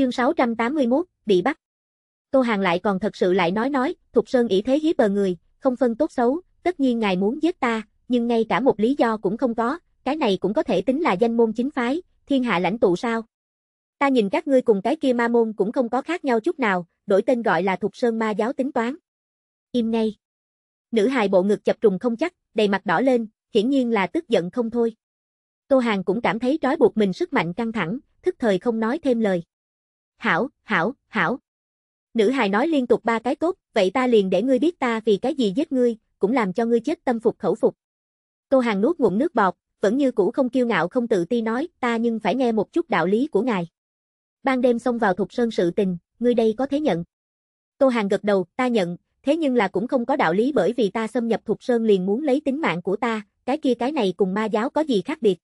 Chương 681, bị bắt. Tô Hàng lại còn thật sự lại nói nói, Thục Sơn ỷ thế hiếp bờ người, không phân tốt xấu, tất nhiên ngài muốn giết ta, nhưng ngay cả một lý do cũng không có, cái này cũng có thể tính là danh môn chính phái, thiên hạ lãnh tụ sao? Ta nhìn các ngươi cùng cái kia ma môn cũng không có khác nhau chút nào, đổi tên gọi là Thục Sơn ma giáo tính toán. Im ngay. Nữ hài bộ ngực chập trùng không chắc, đầy mặt đỏ lên, hiển nhiên là tức giận không thôi. Tô Hàng cũng cảm thấy trói buộc mình sức mạnh căng thẳng, thức thời không nói thêm lời hảo, hảo, hảo. Nữ hài nói liên tục ba cái tốt, vậy ta liền để ngươi biết ta vì cái gì giết ngươi, cũng làm cho ngươi chết tâm phục khẩu phục. Tô Hàng nuốt ngụm nước bọt, vẫn như cũ không kiêu ngạo không tự ti nói, ta nhưng phải nghe một chút đạo lý của ngài. Ban đêm xông vào thục sơn sự tình, ngươi đây có thế nhận. Tô Hàng gật đầu, ta nhận, thế nhưng là cũng không có đạo lý bởi vì ta xâm nhập thục sơn liền muốn lấy tính mạng của ta, cái kia cái này cùng ma giáo có gì khác biệt.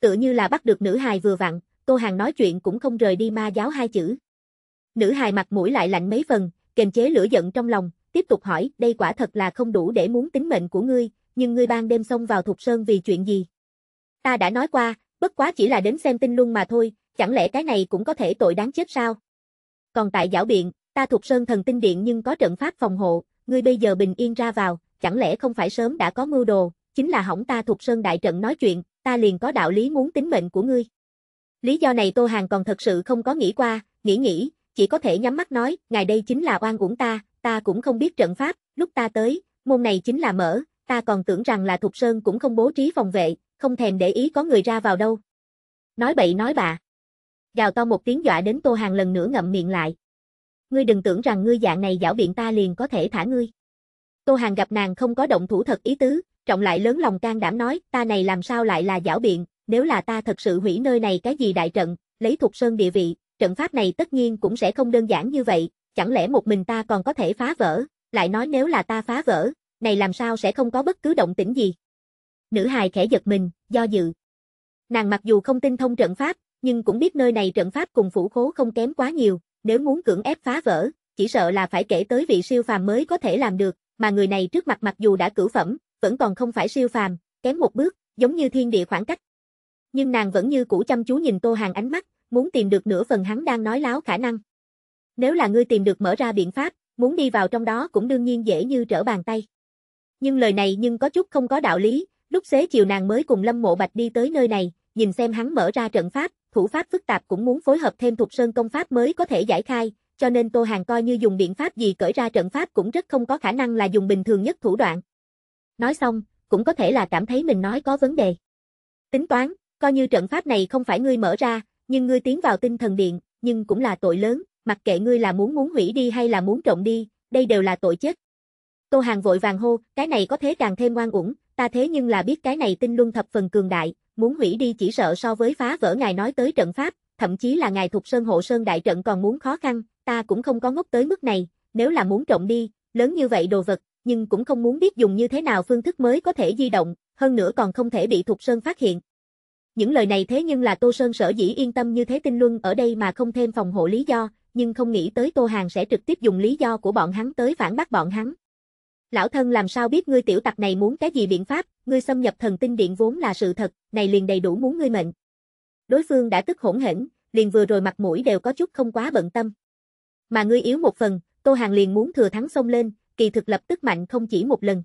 Tựa như là bắt được nữ hài vừa vặn, Tô Hàng nói chuyện cũng không rời đi ma giáo hai chữ. Nữ hài mặt mũi lại lạnh mấy phần, kềm chế lửa giận trong lòng, tiếp tục hỏi, đây quả thật là không đủ để muốn tính mệnh của ngươi, nhưng ngươi ban đêm xông vào Thục Sơn vì chuyện gì? Ta đã nói qua, bất quá chỉ là đến xem tinh luân mà thôi, chẳng lẽ cái này cũng có thể tội đáng chết sao? Còn tại giảo biện, ta Thục Sơn thần tinh điện nhưng có trận pháp phòng hộ, ngươi bây giờ bình yên ra vào, chẳng lẽ không phải sớm đã có mưu đồ, chính là hỏng ta Thục Sơn đại trận nói chuyện, ta liền có đạo lý muốn tính mệnh của ngươi. Lý do này Tô Hàng còn thật sự không có nghĩ qua, nghĩ nghĩ, chỉ có thể nhắm mắt nói, ngài đây chính là oan uổng ta, ta cũng không biết trận pháp, lúc ta tới, môn này chính là mở, ta còn tưởng rằng là Thục Sơn cũng không bố trí phòng vệ, không thèm để ý có người ra vào đâu. Nói bậy nói bạ. Gào to một tiếng dọa đến Tô Hàng lần nữa ngậm miệng lại. Ngươi đừng tưởng rằng ngươi dạng này giảo biện ta liền có thể thả ngươi. Tô Hàng gặp nàng không có động thủ thật ý tứ, trọng lại lớn lòng can đảm nói, ta này làm sao lại là giảo biện, nếu là ta thật sự hủy nơi này cái gì đại trận, lấy thuộc sơn địa vị, trận pháp này tất nhiên cũng sẽ không đơn giản như vậy, chẳng lẽ một mình ta còn có thể phá vỡ, lại nói nếu là ta phá vỡ, này làm sao sẽ không có bất cứ động tĩnh gì. Nữ hài khẽ giật mình, do dự. Nàng mặc dù không tin thông trận pháp, nhưng cũng biết nơi này trận pháp cùng phủ khố không kém quá nhiều, nếu muốn cưỡng ép phá vỡ, chỉ sợ là phải kể tới vị siêu phàm mới có thể làm được, mà người này trước mặt mặc dù đã cửu phẩm, vẫn còn không phải siêu phàm, kém một bước, giống như thiên địa khoảng cách, nhưng nàng vẫn như cũ chăm chú nhìn Tô Hàng ánh mắt, muốn tìm được nửa phần hắn đang nói láo khả năng. Nếu là ngươi tìm được mở ra biện pháp, muốn đi vào trong đó cũng đương nhiên dễ như trở bàn tay. Nhưng lời này nhưng có chút không có đạo lý, lúc xế chiều nàng mới cùng Lâm Mộ Bạch đi tới nơi này, nhìn xem hắn mở ra trận pháp, thủ pháp phức tạp cũng muốn phối hợp thêm thuộc sơn công pháp mới có thể giải khai, cho nên Tô Hàng coi như dùng biện pháp gì cởi ra trận pháp cũng rất không có khả năng là dùng bình thường nhất thủ đoạn. Nói xong, cũng có thể là cảm thấy mình nói có vấn đề. Tính toán, Coi như trận pháp này không phải ngươi mở ra, nhưng ngươi tiến vào tinh thần điện, nhưng cũng là tội lớn, mặc kệ ngươi là muốn muốn hủy đi hay là muốn trộm đi, đây đều là tội chết. Tô Hàng vội vàng hô, cái này có thế càng thêm oan uổng, ta thế nhưng là biết cái này tinh luân thập phần cường đại, muốn hủy đi chỉ sợ so với phá vỡ ngài nói tới trận pháp, thậm chí là ngài thuộc sơn hộ sơn đại trận còn muốn khó khăn, ta cũng không có ngốc tới mức này, nếu là muốn trộm đi, lớn như vậy đồ vật, nhưng cũng không muốn biết dùng như thế nào phương thức mới có thể di động, hơn nữa còn không thể bị thuộc sơn phát hiện, những lời này thế nhưng là Tô Sơn sở dĩ yên tâm như thế tinh luân ở đây mà không thêm phòng hộ lý do, nhưng không nghĩ tới Tô Hàng sẽ trực tiếp dùng lý do của bọn hắn tới phản bác bọn hắn. Lão thân làm sao biết ngươi tiểu tặc này muốn cái gì biện pháp, ngươi xâm nhập thần tinh điện vốn là sự thật, này liền đầy đủ muốn ngươi mệnh. Đối phương đã tức hỗn hển, liền vừa rồi mặt mũi đều có chút không quá bận tâm. Mà ngươi yếu một phần, Tô Hàng liền muốn thừa thắng xông lên, kỳ thực lập tức mạnh không chỉ một lần.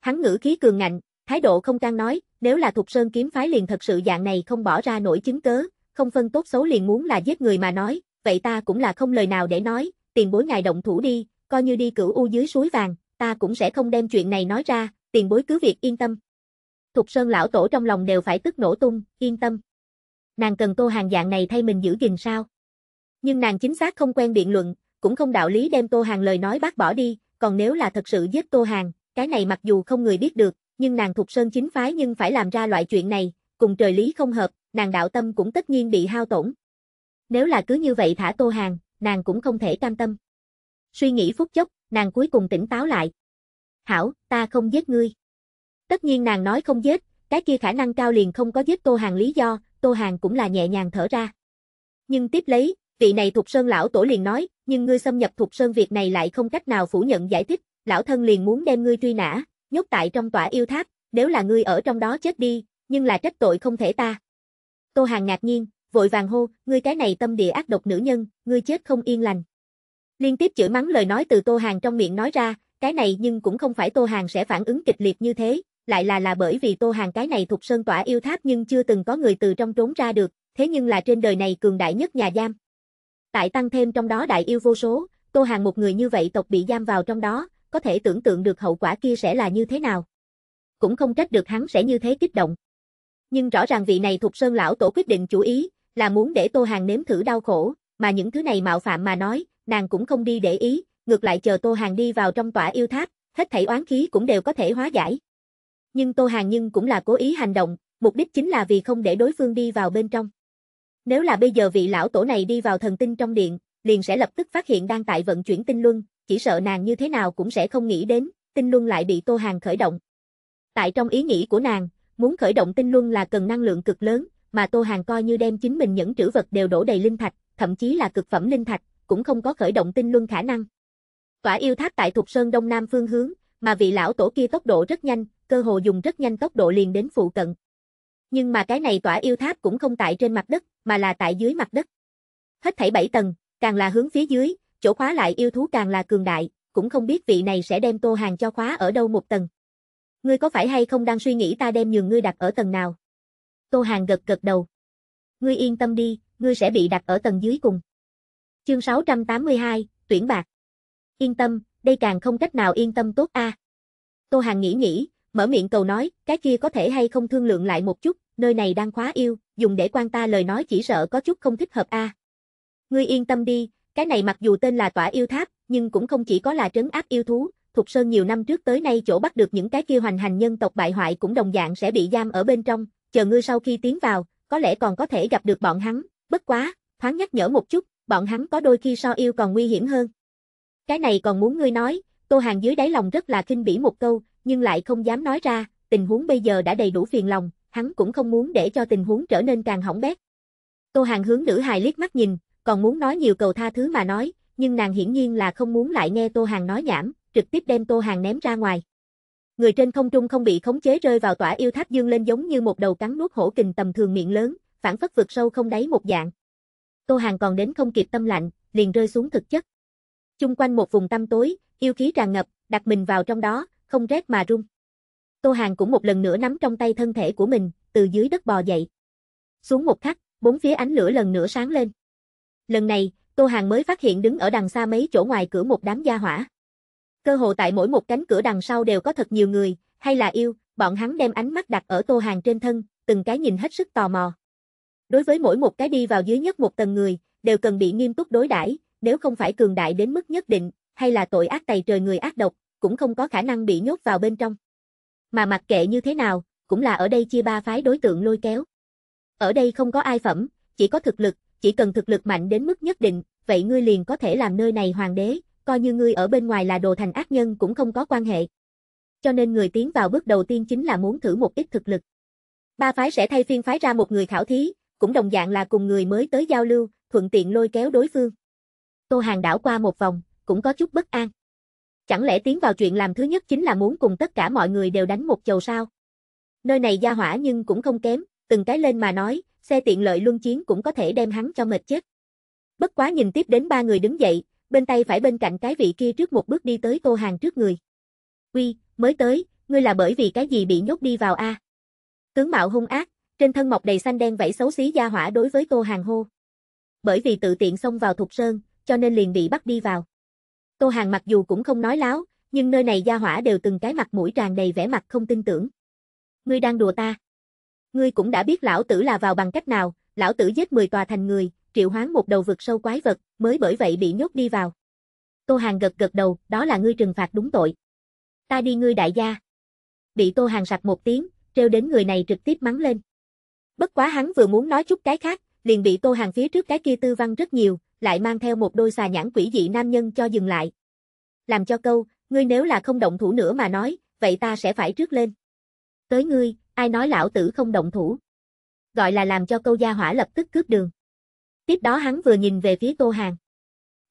Hắn ngữ khí cường ngạnh, thái độ không can nói, nếu là Thục Sơn kiếm phái liền thật sự dạng này không bỏ ra nổi chứng cớ, không phân tốt xấu liền muốn là giết người mà nói, vậy ta cũng là không lời nào để nói, tiền bối ngài động thủ đi, coi như đi cửu u dưới suối vàng, ta cũng sẽ không đem chuyện này nói ra, tiền bối cứ việc yên tâm. Thục Sơn lão tổ trong lòng đều phải tức nổ tung, yên tâm. Nàng cần Tô Hàng dạng này thay mình giữ gìn sao? Nhưng nàng chính xác không quen biện luận, cũng không đạo lý đem Tô Hàng lời nói bác bỏ đi, còn nếu là thật sự giết Tô Hàng, cái này mặc dù không người biết được, nhưng nàng thuộc sơn chính phái nhưng phải làm ra loại chuyện này, cùng trời lý không hợp, nàng đạo tâm cũng tất nhiên bị hao tổn. Nếu là cứ như vậy thả Tô Hàng, nàng cũng không thể cam tâm. Suy nghĩ phút chốc, nàng cuối cùng tỉnh táo lại. Hảo, ta không giết ngươi. Tất nhiên nàng nói không giết, cái kia khả năng cao liền không có giết Tô Hàng lý do, Tô Hàng cũng là nhẹ nhàng thở ra. Nhưng tiếp lấy, vị này thuộc sơn lão tổ liền nói, nhưng ngươi xâm nhập thuộc sơn việc này lại không cách nào phủ nhận giải thích, lão thân liền muốn đem ngươi truy nã, nhốt tại trong tòa yêu tháp, nếu là ngươi ở trong đó chết đi, nhưng là trách tội không thể ta. Tô Hàng ngạc nhiên, vội vàng hô, ngươi cái này tâm địa ác độc nữ nhân, ngươi chết không yên lành. Liên tiếp chửi mắng lời nói từ Tô Hàng trong miệng nói ra, cái này nhưng cũng không phải Tô Hàng sẽ phản ứng kịch liệt như thế, lại là là bởi vì Tô Hàng cái này thuộc sơn tỏa yêu tháp nhưng chưa từng có người từ trong trốn ra được, thế nhưng là trên đời này cường đại nhất nhà giam. Tại tăng thêm trong đó đại yêu vô số, Tô Hàng một người như vậy tộc bị giam vào trong đó, có thể tưởng tượng được hậu quả kia sẽ là như thế nào. Cũng không trách được hắn sẽ như thế kích động. Nhưng rõ ràng vị này thuộc sơn lão tổ quyết định chủ ý, là muốn để Tô Hàng nếm thử đau khổ, mà những thứ này mạo phạm mà nói, nàng cũng không đi để ý, ngược lại chờ Tô Hàng đi vào trong tỏa yêu tháp, hết thảy oán khí cũng đều có thể hóa giải. Nhưng Tô Hàng nhưng cũng là cố ý hành động, mục đích chính là vì không để đối phương đi vào bên trong. Nếu là bây giờ vị lão tổ này đi vào thần tinh trong điện, liền sẽ lập tức phát hiện đang tại vận chuyển tinh luân, chỉ sợ nàng như thế nào cũng sẽ không nghĩ đến, tinh luân lại bị Tô Hàng khởi động. Tại trong ý nghĩ của nàng, muốn khởi động tinh luân là cần năng lượng cực lớn, mà Tô Hàng coi như đem chính mình những trữ vật đều đổ đầy linh thạch, thậm chí là cực phẩm linh thạch, cũng không có khởi động tinh luân khả năng. Tỏa yêu thác tại Thục Sơn Đông Nam phương hướng, mà vị lão tổ kia tốc độ rất nhanh, cơ hồ dùng rất nhanh tốc độ liền đến phụ cận. Nhưng mà cái này tỏa yêu tháp cũng không tại trên mặt đất, mà là tại dưới mặt đất. Hết thảy 7 tầng, càng là hướng phía dưới, chỗ khóa lại yêu thú càng là cường đại, cũng không biết vị này sẽ đem Tô Hàng cho khóa ở đâu một tầng. Ngươi có phải hay không đang suy nghĩ ta đem nhường ngươi đặt ở tầng nào? Tô Hàng gật gật đầu. Ngươi yên tâm đi, ngươi sẽ bị đặt ở tầng dưới cùng. Chương 682, tuyển bạc. Yên tâm, đây càng không cách nào yên tâm tốt a. À. Tô Hàng nghĩ nghĩ, mở miệng cầu nói, cái kia có thể hay không thương lượng lại một chút, nơi này đang khóa yêu, dùng để quan ta lời nói chỉ sợ có chút không thích hợp a. À. Ngươi yên tâm đi, cái này mặc dù tên là tỏa yêu tháp, nhưng cũng không chỉ có là trấn áp yêu thú, Thục Sơn nhiều năm trước tới nay chỗ bắt được những cái kia hoành hành nhân tộc bại hoại cũng đồng dạng sẽ bị giam ở bên trong, chờ ngươi sau khi tiến vào, có lẽ còn có thể gặp được bọn hắn, bất quá, thoáng nhắc nhở một chút, bọn hắn có đôi khi so yêu còn nguy hiểm hơn. Cái này còn muốn ngươi nói, cô Hàng dưới đáy lòng rất là kinh bỉ một câu, nhưng lại không dám nói ra, tình huống bây giờ đã đầy đủ phiền lòng, hắn cũng không muốn để cho tình huống trở nên càng hỏng bét. Tô Hàng hướng nữ hài liếc mắt nhìn, còn muốn nói nhiều cầu tha thứ mà nói, nhưng nàng hiển nhiên là không muốn lại nghe Tô Hàng nói nhảm, trực tiếp đem Tô Hàng ném ra ngoài. Người trên không trung không bị khống chế rơi vào tỏa yêu tháp dương lên giống như một đầu cắn nuốt hổ kình tầm thường miệng lớn, phản phất vượt sâu không đáy một dạng. Tô Hàng còn đến không kịp tâm lạnh, liền rơi xuống thực chất. Chung quanh một vùng tăm tối, yêu khí tràn ngập, đặt mình vào trong đó, không rét mà run. Tô Hàng cũng một lần nữa nắm trong tay thân thể của mình, từ dưới đất bò dậy. Xuống một khắc, bốn phía ánh lửa lần nữa sáng lên. Lần này, Tô Hàng mới phát hiện đứng ở đằng xa mấy chỗ ngoài cửa một đám gia hỏa. Cơ hồ tại mỗi một cánh cửa đằng sau đều có thật nhiều người, hay là yêu, bọn hắn đem ánh mắt đặt ở Tô Hàng trên thân, từng cái nhìn hết sức tò mò. Đối với mỗi một cái đi vào dưới nhất một tầng người, đều cần bị nghiêm túc đối đãi, nếu không phải cường đại đến mức nhất định, hay là tội ác tày trời người ác độc, cũng không có khả năng bị nhốt vào bên trong. Mà mặc kệ như thế nào, cũng là ở đây chia ba phái đối tượng lôi kéo. Ở đây không có ai phẩm, chỉ có thực lực, chỉ cần thực lực mạnh đến mức nhất định, vậy ngươi liền có thể làm nơi này hoàng đế, coi như ngươi ở bên ngoài là đồ thành ác nhân cũng không có quan hệ. Cho nên người tiến vào bước đầu tiên chính là muốn thử một ít thực lực. Ba phái sẽ thay phiên phái ra một người khảo thí, cũng đồng dạng là cùng người mới tới giao lưu, thuận tiện lôi kéo đối phương. Tô Hàng đảo qua một vòng, cũng có chút bất an. Chẳng lẽ tiến vào chuyện làm thứ nhất chính là muốn cùng tất cả mọi người đều đánh một chầu sao? Nơi này gia hỏa nhưng cũng không kém, từng cái lên mà nói, xe tiện lợi luân chiến cũng có thể đem hắn cho mệt chết. Bất quá nhìn tiếp đến ba người đứng dậy, bên tay phải bên cạnh cái vị kia trước một bước đi tới Tô Hàng trước người. "Uy, mới tới, ngươi là bởi vì cái gì bị nhốt đi vào a?" Tướng mạo hung ác, trên thân mọc đầy xanh đen vảy xấu xí gia hỏa đối với Tô Hàng hô. Bởi vì tự tiện xông vào thục sơn, cho nên liền bị bắt đi vào. Tô Hàng mặc dù cũng không nói láo, nhưng nơi này gia hỏa đều từng cái mặt mũi tràn đầy vẻ mặt không tin tưởng. Ngươi đang đùa ta? Ngươi cũng đã biết lão tử là vào bằng cách nào, lão tử giết 10 tòa thành người, triệu hoán một đầu vực sâu quái vật, mới bởi vậy bị nhốt đi vào. Tô Hàng gật gật đầu, đó là ngươi trừng phạt đúng tội. Ta đi ngươi đại gia. Bị Tô Hàng sặc một tiếng, treo đến người này trực tiếp mắng lên. Bất quá hắn vừa muốn nói chút cái khác, liền bị Tô Hàng phía trước cái kia tư văn rất nhiều, lại mang theo một đôi xà nhãn quỷ dị nam nhân cho dừng lại. Làm cho câu, ngươi nếu là không động thủ nữa mà nói, vậy ta sẽ phải trước lên. Tới ngươi, ai nói lão tử không động thủ. Gọi là làm cho câu gia hỏa lập tức cướp đường. Tiếp đó hắn vừa nhìn về phía Tô Hàng.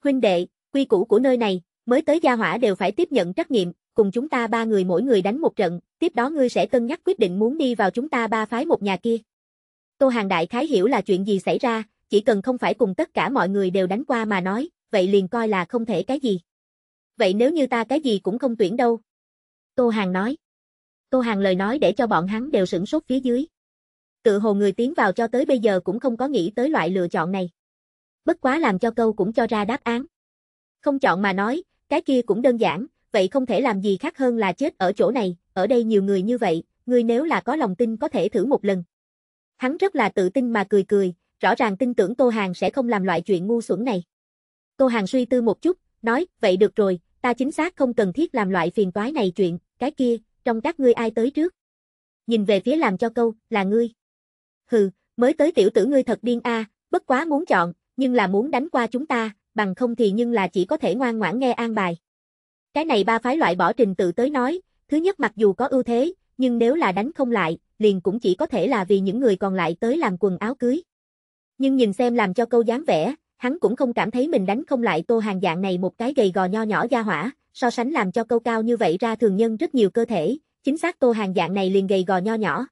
Huynh đệ, quy củ của nơi này, mới tới gia hỏa đều phải tiếp nhận trách nhiệm. cùng chúng ta ba người mỗi người đánh một trận, tiếp đó ngươi sẽ cân nhắc quyết định muốn đi vào chúng ta ba phái một nhà kia. Tô Hàng Đại Khái hiểu là chuyện gì xảy ra, chỉ cần không phải cùng tất cả mọi người đều đánh qua mà nói, vậy liền coi là không thể cái gì. Vậy nếu như ta cái gì cũng không tuyển đâu. Tô Hàng nói. Tô Hàng lời nói để cho bọn hắn đều sửng sốt phía dưới. Tự hồ người tiến vào cho tới bây giờ cũng không có nghĩ tới loại lựa chọn này. Bất quá làm cho câu cũng cho ra đáp án. Không chọn mà nói, cái kia cũng đơn giản, vậy không thể làm gì khác hơn là chết ở chỗ này, ở đây nhiều người như vậy, người nếu là có lòng tin có thể thử một lần. Hắn rất là tự tin mà cười cười, rõ ràng tin tưởng Tô Hàng sẽ không làm loại chuyện ngu xuẩn này. Tô Hàng suy tư một chút, nói, vậy được rồi, ta chính xác không cần thiết làm loại phiền toái này chuyện, cái kia, trong các ngươi ai tới trước? Nhìn về phía làm cho câu, là ngươi. Hừ, mới tới tiểu tử ngươi thật điên a, à, bất quá muốn chọn, nhưng là muốn đánh qua chúng ta, bằng không thì nhưng là chỉ có thể ngoan ngoãn nghe an bài. Cái này ba phái loại bỏ trình tự tới nói, thứ nhất mặc dù có ưu thế, nhưng nếu là đánh không lại, liền cũng chỉ có thể là vì những người còn lại tới làm quần áo cưới. Nhưng nhìn xem làm cho câu dáng vẻ, hắn cũng không cảm thấy mình đánh không lại Tô Hàng dạng này một cái gầy gò nho nhỏ gia hỏa, so sánh làm cho câu cao như vậy ra thường nhân rất nhiều cơ thể, chính xác Tô Hàng dạng này liền gầy gò nho nhỏ.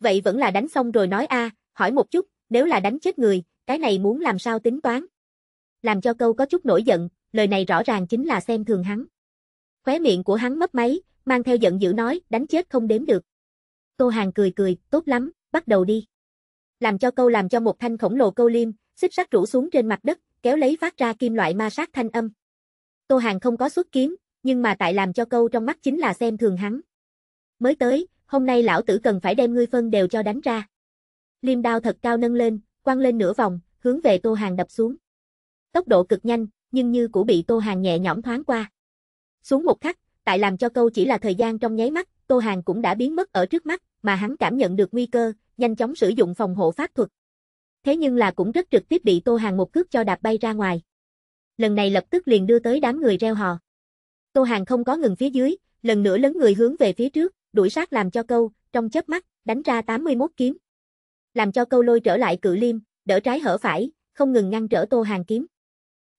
Vậy vẫn là đánh xong rồi nói a, hỏi một chút, nếu là đánh chết người, cái này muốn làm sao tính toán? Làm cho câu có chút nổi giận, lời này rõ ràng chính là xem thường hắn. Khóe miệng của hắn mất máy, mang theo giận dữ nói, đánh chết không đếm được. Tô Hàng cười cười, tốt lắm, bắt đầu đi. Làm cho câu làm cho một thanh khổng lồ câu liêm, xích sắt rủ xuống trên mặt đất, kéo lấy phát ra kim loại ma sát thanh âm. Tô Hàng không có xuất kiếm, nhưng mà tại làm cho câu trong mắt chính là xem thường hắn. Mới tới, hôm nay lão tử cần phải đem ngươi phân đều cho đánh ra. Liêm đao thật cao nâng lên, quăng lên nửa vòng, hướng về Tô Hàng đập xuống. Tốc độ cực nhanh, nhưng như cũng bị Tô Hàng nhẹ nhõm thoáng qua. Xuống một khắc, tại làm cho câu chỉ là thời gian trong nháy mắt, Tô Hàng cũng đã biến mất ở trước mắt, mà hắn cảm nhận được nguy cơ, nhanh chóng sử dụng phòng hộ pháp thuật. Thế nhưng là cũng rất trực tiếp bị Tô Hàng một cước cho đạp bay ra ngoài lần này lập tức liền đưa tới đám người reo hò. Tô Hàng không có ngừng phía dưới, lần nữa lấn người hướng về phía trước, đuổi sát làm cho câu, trong chớp mắt, đánh ra 81 kiếm. Làm cho câu lôi trở lại cự liêm, đỡ trái hở phải, không ngừng ngăn trở Tô Hàng kiếm.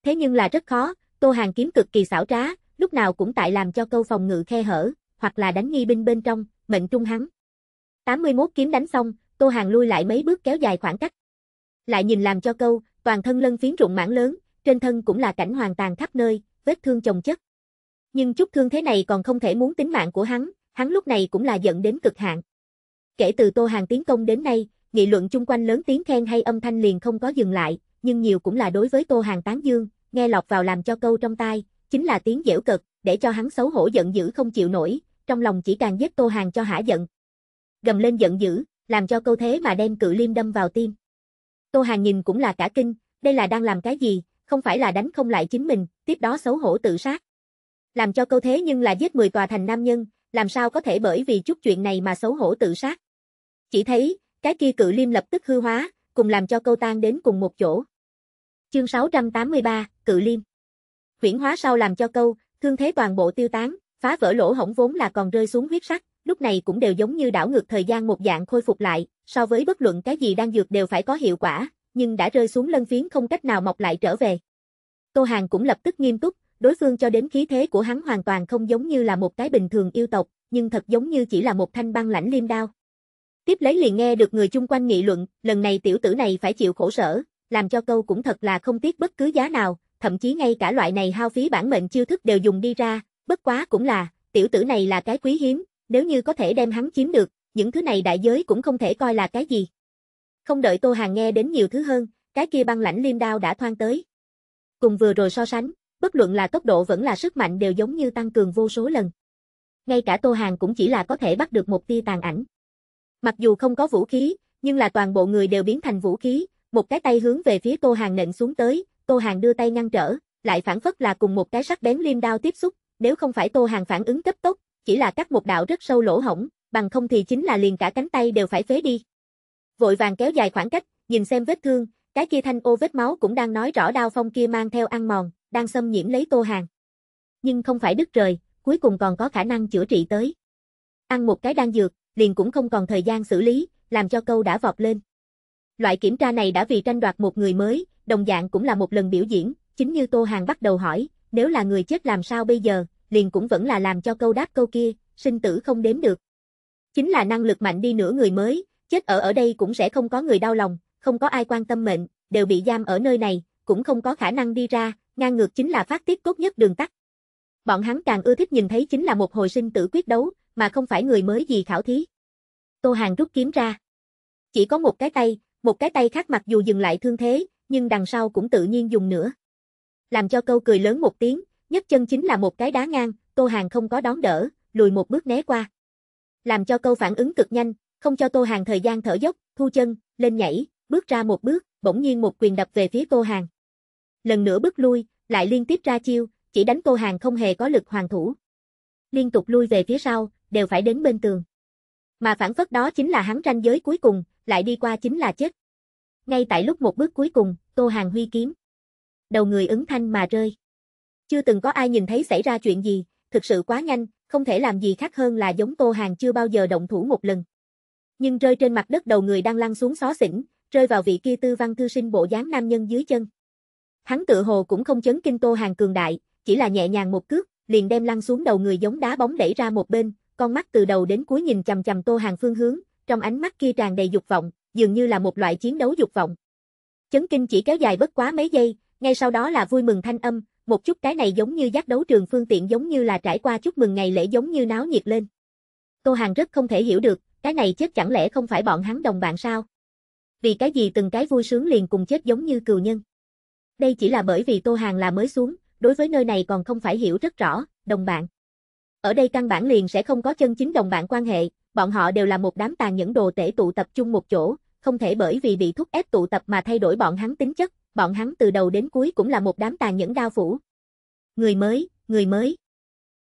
Thế nhưng là rất khó, Tô Hàng kiếm cực kỳ xảo trá, lúc nào cũng tại làm cho câu phòng ngự khe hở, hoặc là đánh nghi binh bên trong, mệnh trung hắn. 81 kiếm đánh xong, Tô Hàng lui lại mấy bước kéo dài khoảng cách. Lại nhìn làm cho câu, toàn thân lân phiến rụng mảng lớn, trên thân cũng là cảnh hoàn toàn khắp nơi, vết thương chồng chất. Nhưng chút thương thế này còn không thể muốn tính mạng của hắn, hắn lúc này cũng là giận đến cực hạn. Kể từ Tô Hàng tiến công đến nay, nghị luận chung quanh lớn tiếng khen hay âm thanh liền không có dừng lại, nhưng nhiều cũng là đối với Tô Hàng tán dương, nghe lọc vào làm cho câu trong tai, chính là tiếng dẻo cực, để cho hắn xấu hổ giận dữ không chịu nổi, trong lòng chỉ càng giết Tô Hàng cho hả giận. Gầm lên giận dữ, làm cho câu thế mà đem cự liêm đâm vào tim. Tô Hàng nhìn cũng là cả kinh, đây là đang làm cái gì, không phải là đánh không lại chính mình, tiếp đó xấu hổ tự sát. Làm cho câu thế nhưng là giết 10 tòa thành nam nhân, làm sao có thể bởi vì chút chuyện này mà xấu hổ tự sát. Chỉ thấy, cái kia cự liêm lập tức hư hóa, cùng làm cho câu tan đến cùng một chỗ. Chương 683, cự liêm. Huyển hóa sau làm cho câu, thương thế toàn bộ tiêu tán, phá vỡ lỗ hổng vốn là còn rơi xuống huyết sắc, lúc này cũng đều giống như đảo ngược thời gian một dạng khôi phục lại, so với bất luận cái gì đang dược đều phải có hiệu quả, nhưng đã rơi xuống lân phiến không cách nào mọc lại trở về. Tô Hàng cũng lập tức nghiêm túc, đối phương cho đến khí thế của hắn hoàn toàn không giống như là một cái bình thường yêu tộc, nhưng thật giống như chỉ là một thanh băng lãnh liêm đao. Tiếp lấy liền nghe được người chung quanh nghị luận, lần này tiểu tử này phải chịu khổ sở, làm cho câu cũng thật là không tiếc bất cứ giá nào, thậm chí ngay cả loại này hao phí bản mệnh chiêu thức đều dùng đi ra, bất quá cũng là, tiểu tử này là cái quý hiếm, nếu như có thể đem hắn chiếm được, những thứ này đại giới cũng không thể coi là cái gì. Không đợi Tô Hàng nghe đến nhiều thứ hơn, cái kia băng lãnh liêm đao đã thoan tới. Cùng vừa rồi so sánh, bất luận là tốc độ vẫn là sức mạnh đều giống như tăng cường vô số lần. Ngay cả Tô Hàng cũng chỉ là có thể bắt được một tia tàn ảnh. Mặc dù không có vũ khí, nhưng là toàn bộ người đều biến thành vũ khí, một cái tay hướng về phía Tô Hàng nện xuống tới, Tô Hàng đưa tay ngăn trở, lại phản phất là cùng một cái sắc bén liêm đao tiếp xúc, nếu không phải Tô Hàng phản ứng cấp tốc, chỉ là cắt một đạo rất sâu lỗ hổng, bằng không thì chính là liền cả cánh tay đều phải phế đi vội vàng kéo dài khoảng cách, nhìn xem vết thương, cái kia thanh ô vết máu cũng đang nói rõ đao phong kia mang theo ăn mòn, đang xâm nhiễm lấy Tô hàng. Nhưng không phải đứt rời, cuối cùng còn có khả năng chữa trị tới. Ăn một cái đan dược, liền cũng không còn thời gian xử lý, làm cho câu đã vọt lên. Loại kiểm tra này đã vì tranh đoạt một người mới, đồng dạng cũng là một lần biểu diễn, chính như Tô hàng bắt đầu hỏi, nếu là người chết làm sao bây giờ, liền cũng vẫn là làm cho câu đáp câu kia, sinh tử không đếm được. Chính là năng lực mạnh đi nửa người mới, chết ở ở đây cũng sẽ không có người đau lòng, không có ai quan tâm mệnh, đều bị giam ở nơi này, cũng không có khả năng đi ra, ngang ngược chính là phát tiết tốt nhất đường tắt. Bọn hắn càng ưa thích nhìn thấy chính là một hồi sinh tử quyết đấu, mà không phải người mới gì khảo thí. Tô Hàng rút kiếm ra. Chỉ có một cái tay, một cái tay khác mặc dù dừng lại thương thế, nhưng đằng sau cũng tự nhiên dùng nữa. Làm cho câu cười lớn một tiếng, nhất chân chính là một cái đá ngang, Tô Hàng không có đón đỡ, lùi một bước né qua. Làm cho câu phản ứng cực nhanh, không cho Tô Hàng thời gian thở dốc, thu chân, lên nhảy, bước ra một bước, bỗng nhiên một quyền đập về phía Tô Hàng. Lần nữa bước lui, lại liên tiếp ra chiêu, chỉ đánh Tô Hàng không hề có lực hoàn thủ. Liên tục lui về phía sau, đều phải đến bên tường. Mà phản phất đó chính là hắn ranh giới cuối cùng, lại đi qua chính là chết. Ngay tại lúc một bước cuối cùng, Tô Hàng huy kiếm. Đầu người ứng thanh mà rơi. Chưa từng có ai nhìn thấy xảy ra chuyện gì, thực sự quá nhanh, không thể làm gì khác hơn là giống Tô Hàng chưa bao giờ động thủ một lần nhưng rơi trên mặt đất đầu người đang lăn xuống xó xỉnh, rơi vào vị kia tư văn thư sinh bộ dáng nam nhân dưới chân. Hắn tự hồ cũng không chấn kinh Tô Hàng cường đại, chỉ là nhẹ nhàng một cước, liền đem lăn xuống đầu người giống đá bóng đẩy ra một bên, con mắt từ đầu đến cuối nhìn chằm chằm Tô Hàng phương hướng, trong ánh mắt kia tràn đầy dục vọng, dường như là một loại chiến đấu dục vọng. Chấn kinh chỉ kéo dài bất quá mấy giây, ngay sau đó là vui mừng thanh âm, một chút cái này giống như giác đấu trường phương tiện giống như là trải qua chúc mừng ngày lễ giống như náo nhiệt lên. Tô Hàng rất không thể hiểu được, cái này chết chẳng lẽ không phải bọn hắn đồng bạn sao? Vì cái gì từng cái vui sướng liền cùng chết giống như cừu nhân? Đây chỉ là bởi vì Tô Hàng là mới xuống, đối với nơi này còn không phải hiểu rất rõ, đồng bạn. Ở đây căn bản liền sẽ không có chân chính đồng bạn quan hệ, bọn họ đều là một đám tàn nhẫn đồ tể tụ tập chung một chỗ, không thể bởi vì bị thúc ép tụ tập mà thay đổi bọn hắn tính chất, bọn hắn từ đầu đến cuối cũng là một đám tàn nhẫn đao phủ. Người mới, người mới.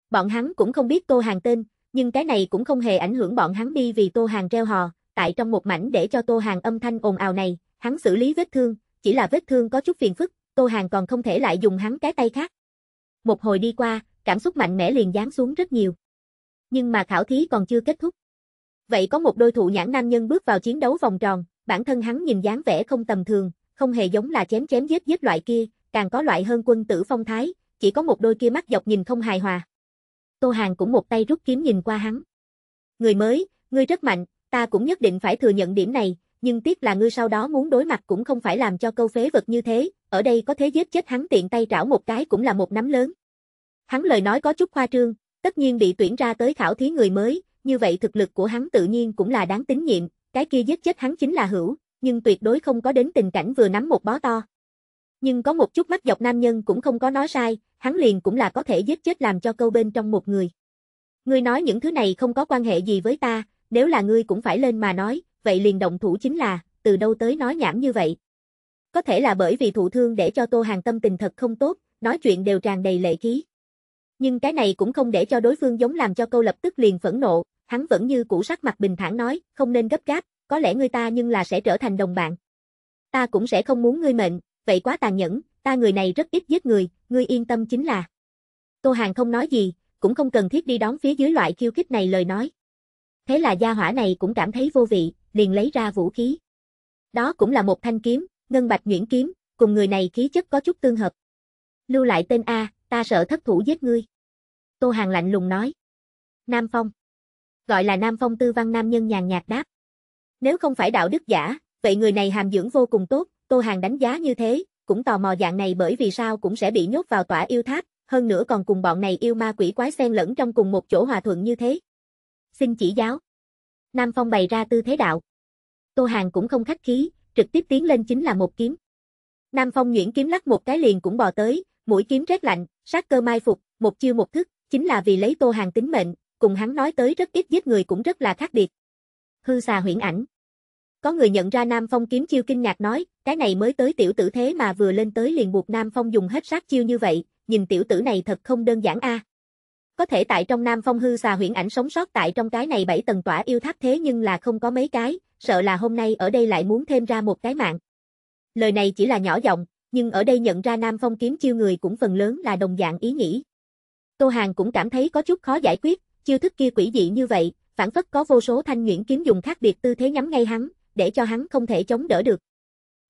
Bọn hắn cũng không biết Tô Hàng tên, nhưng cái này cũng không hề ảnh hưởng bọn hắn đi vì Tô Hàng treo hò, tại trong một mảnh để cho Tô Hàng âm thanh ồn ào này, hắn xử lý vết thương, chỉ là vết thương có chút phiền phức, Tô Hàng còn không thể lại dùng hắn cái tay khác. Một hồi đi qua, cảm xúc mạnh mẽ liền giáng xuống rất nhiều. Nhưng mà khảo thí còn chưa kết thúc. Vậy có một đôi thụ nhãn nam nhân bước vào chiến đấu vòng tròn, bản thân hắn nhìn dáng vẻ không tầm thường, không hề giống là chém chém giết giết loại kia, càng có loại hơn quân tử phong thái, chỉ có một đôi kia mắt dọc nhìn không hài hòa. Tô Hàng cũng một tay rút kiếm nhìn qua hắn. Người mới, ngươi rất mạnh, ta cũng nhất định phải thừa nhận điểm này, nhưng tiếc là ngươi sau đó muốn đối mặt cũng không phải làm cho câu phế vật như thế, ở đây có thế giết chết hắn tiện tay trảo một cái cũng là một nắm lớn. Hắn lời nói có chút khoa trương, tất nhiên bị tuyển ra tới khảo thí người mới, như vậy thực lực của hắn tự nhiên cũng là đáng tín nhiệm, cái kia giết chết hắn chính là hữu, nhưng tuyệt đối không có đến tình cảnh vừa nắm một bó to. Nhưng có một chút mắt dọc nam nhân cũng không có nói sai, hắn liền cũng là có thể giết chết làm cho câu bên trong một người. Ngươi nói những thứ này không có quan hệ gì với ta, nếu là ngươi cũng phải lên mà nói, vậy liền động thủ chính là, từ đâu tới nói nhảm như vậy. Có thể là bởi vì thụ thương để cho Tô Hàng tâm tình thật không tốt, nói chuyện đều tràn đầy lệ khí. Nhưng cái này cũng không để cho đối phương giống làm cho câu lập tức liền phẫn nộ, hắn vẫn như cũ sắc mặt bình thản nói, không nên gấp gáp, có lẽ ngươi ta nhưng là sẽ trở thành đồng bạn. Ta cũng sẽ không muốn ngươi mệnh, vậy quá tàn nhẫn, ta người này rất ít giết người, ngươi yên tâm chính là. Tô Hàng không nói gì, cũng không cần thiết đi đón phía dưới loại khiêu khích này lời nói. Thế là gia hỏa này cũng cảm thấy vô vị, liền lấy ra vũ khí. Đó cũng là một thanh kiếm, ngân bạch nhuyễn kiếm, cùng người này khí chất có chút tương hợp. Lưu lại tên A, ta sợ thất thủ giết ngươi. Tô Hàng lạnh lùng nói. Nam Phong. Gọi là Nam Phong tư văn nam nhân nhàn nhạt đáp. Nếu không phải đạo đức giả, vậy người này hàm dưỡng vô cùng tốt, Tô Hàng đánh giá như thế, cũng tò mò dạng này bởi vì sao cũng sẽ bị nhốt vào tỏa yêu tháp, hơn nữa còn cùng bọn này yêu ma quỷ quái xen lẫn trong cùng một chỗ hòa thuận như thế. Xin chỉ giáo. Nam Phong bày ra tư thế đạo. Tô Hàng cũng không khách khí, trực tiếp tiến lên chính là một kiếm. Nam Phong nhuyễn kiếm lắc một cái liền cũng bò tới, mũi kiếm rét lạnh, sát cơ mai phục, một chiêu một thức, chính là vì lấy Tô Hàng tính mệnh, cùng hắn nói tới rất ít giết người cũng rất là khác biệt. Hư xà huyễn ảnh. Có người nhận ra Nam Phong kiếm chiêu kinh ngạc nói, cái này mới tới tiểu tử thế mà vừa lên tới liền buộc Nam Phong dùng hết sát chiêu như vậy, nhìn tiểu tử này thật không đơn giản a. Có thể tại trong Nam Phong hư xà huyện ảnh sống sót tại trong cái này bảy tầng tỏa yêu tháp thế nhưng là không có mấy cái, sợ là hôm nay ở đây lại muốn thêm ra một cái mạng. Lời này chỉ là nhỏ giọng, nhưng ở đây nhận ra Nam Phong kiếm chiêu người cũng phần lớn là đồng dạng ý nghĩ. Tô Hàng cũng cảm thấy có chút khó giải quyết, chiêu thức kia quỷ dị như vậy, phản phất có vô số thanh nhuyễn kiếm dùng khác biệt tư thế nhắm ngay hắn, để cho hắn không thể chống đỡ được.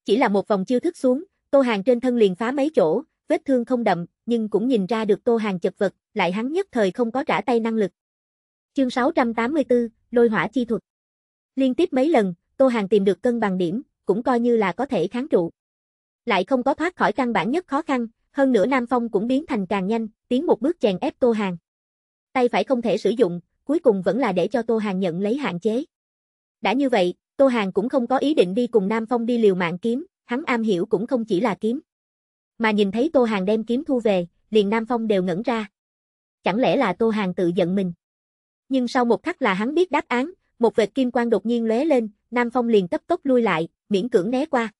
Chỉ là một vòng chiêu thức xuống, Tô Hàng trên thân liền phá mấy chỗ, vết thương không đậm, nhưng cũng nhìn ra được Tô Hàng chật vật, lại hắn nhất thời không có trả tay năng lực. Chương 684, Lôi hỏa chi thuật. Liên tiếp mấy lần, Tô Hàng tìm được cân bằng điểm, cũng coi như là có thể kháng trụ. Lại không có thoát khỏi căn bản nhất khó khăn, hơn nữa Nam Phong cũng biến thành càng nhanh, tiến một bước chèn ép Tô Hàng. Tay phải không thể sử dụng, cuối cùng vẫn là để cho Tô Hàng nhận lấy hạn chế. Đã như vậy, Tô Hàng cũng không có ý định đi cùng Nam Phong đi liều mạng kiếm, hắn am hiểu cũng không chỉ là kiếm. Mà nhìn thấy Tô Hàng đem kiếm thu về, liền Nam Phong đều ngẩn ra. Chẳng lẽ là Tô Hàng tự giận mình? Nhưng sau một khắc là hắn biết đáp án, một vệt kim quang đột nhiên lóe lên, Nam Phong liền cấp tốc lui lại, miễn cưỡng né qua.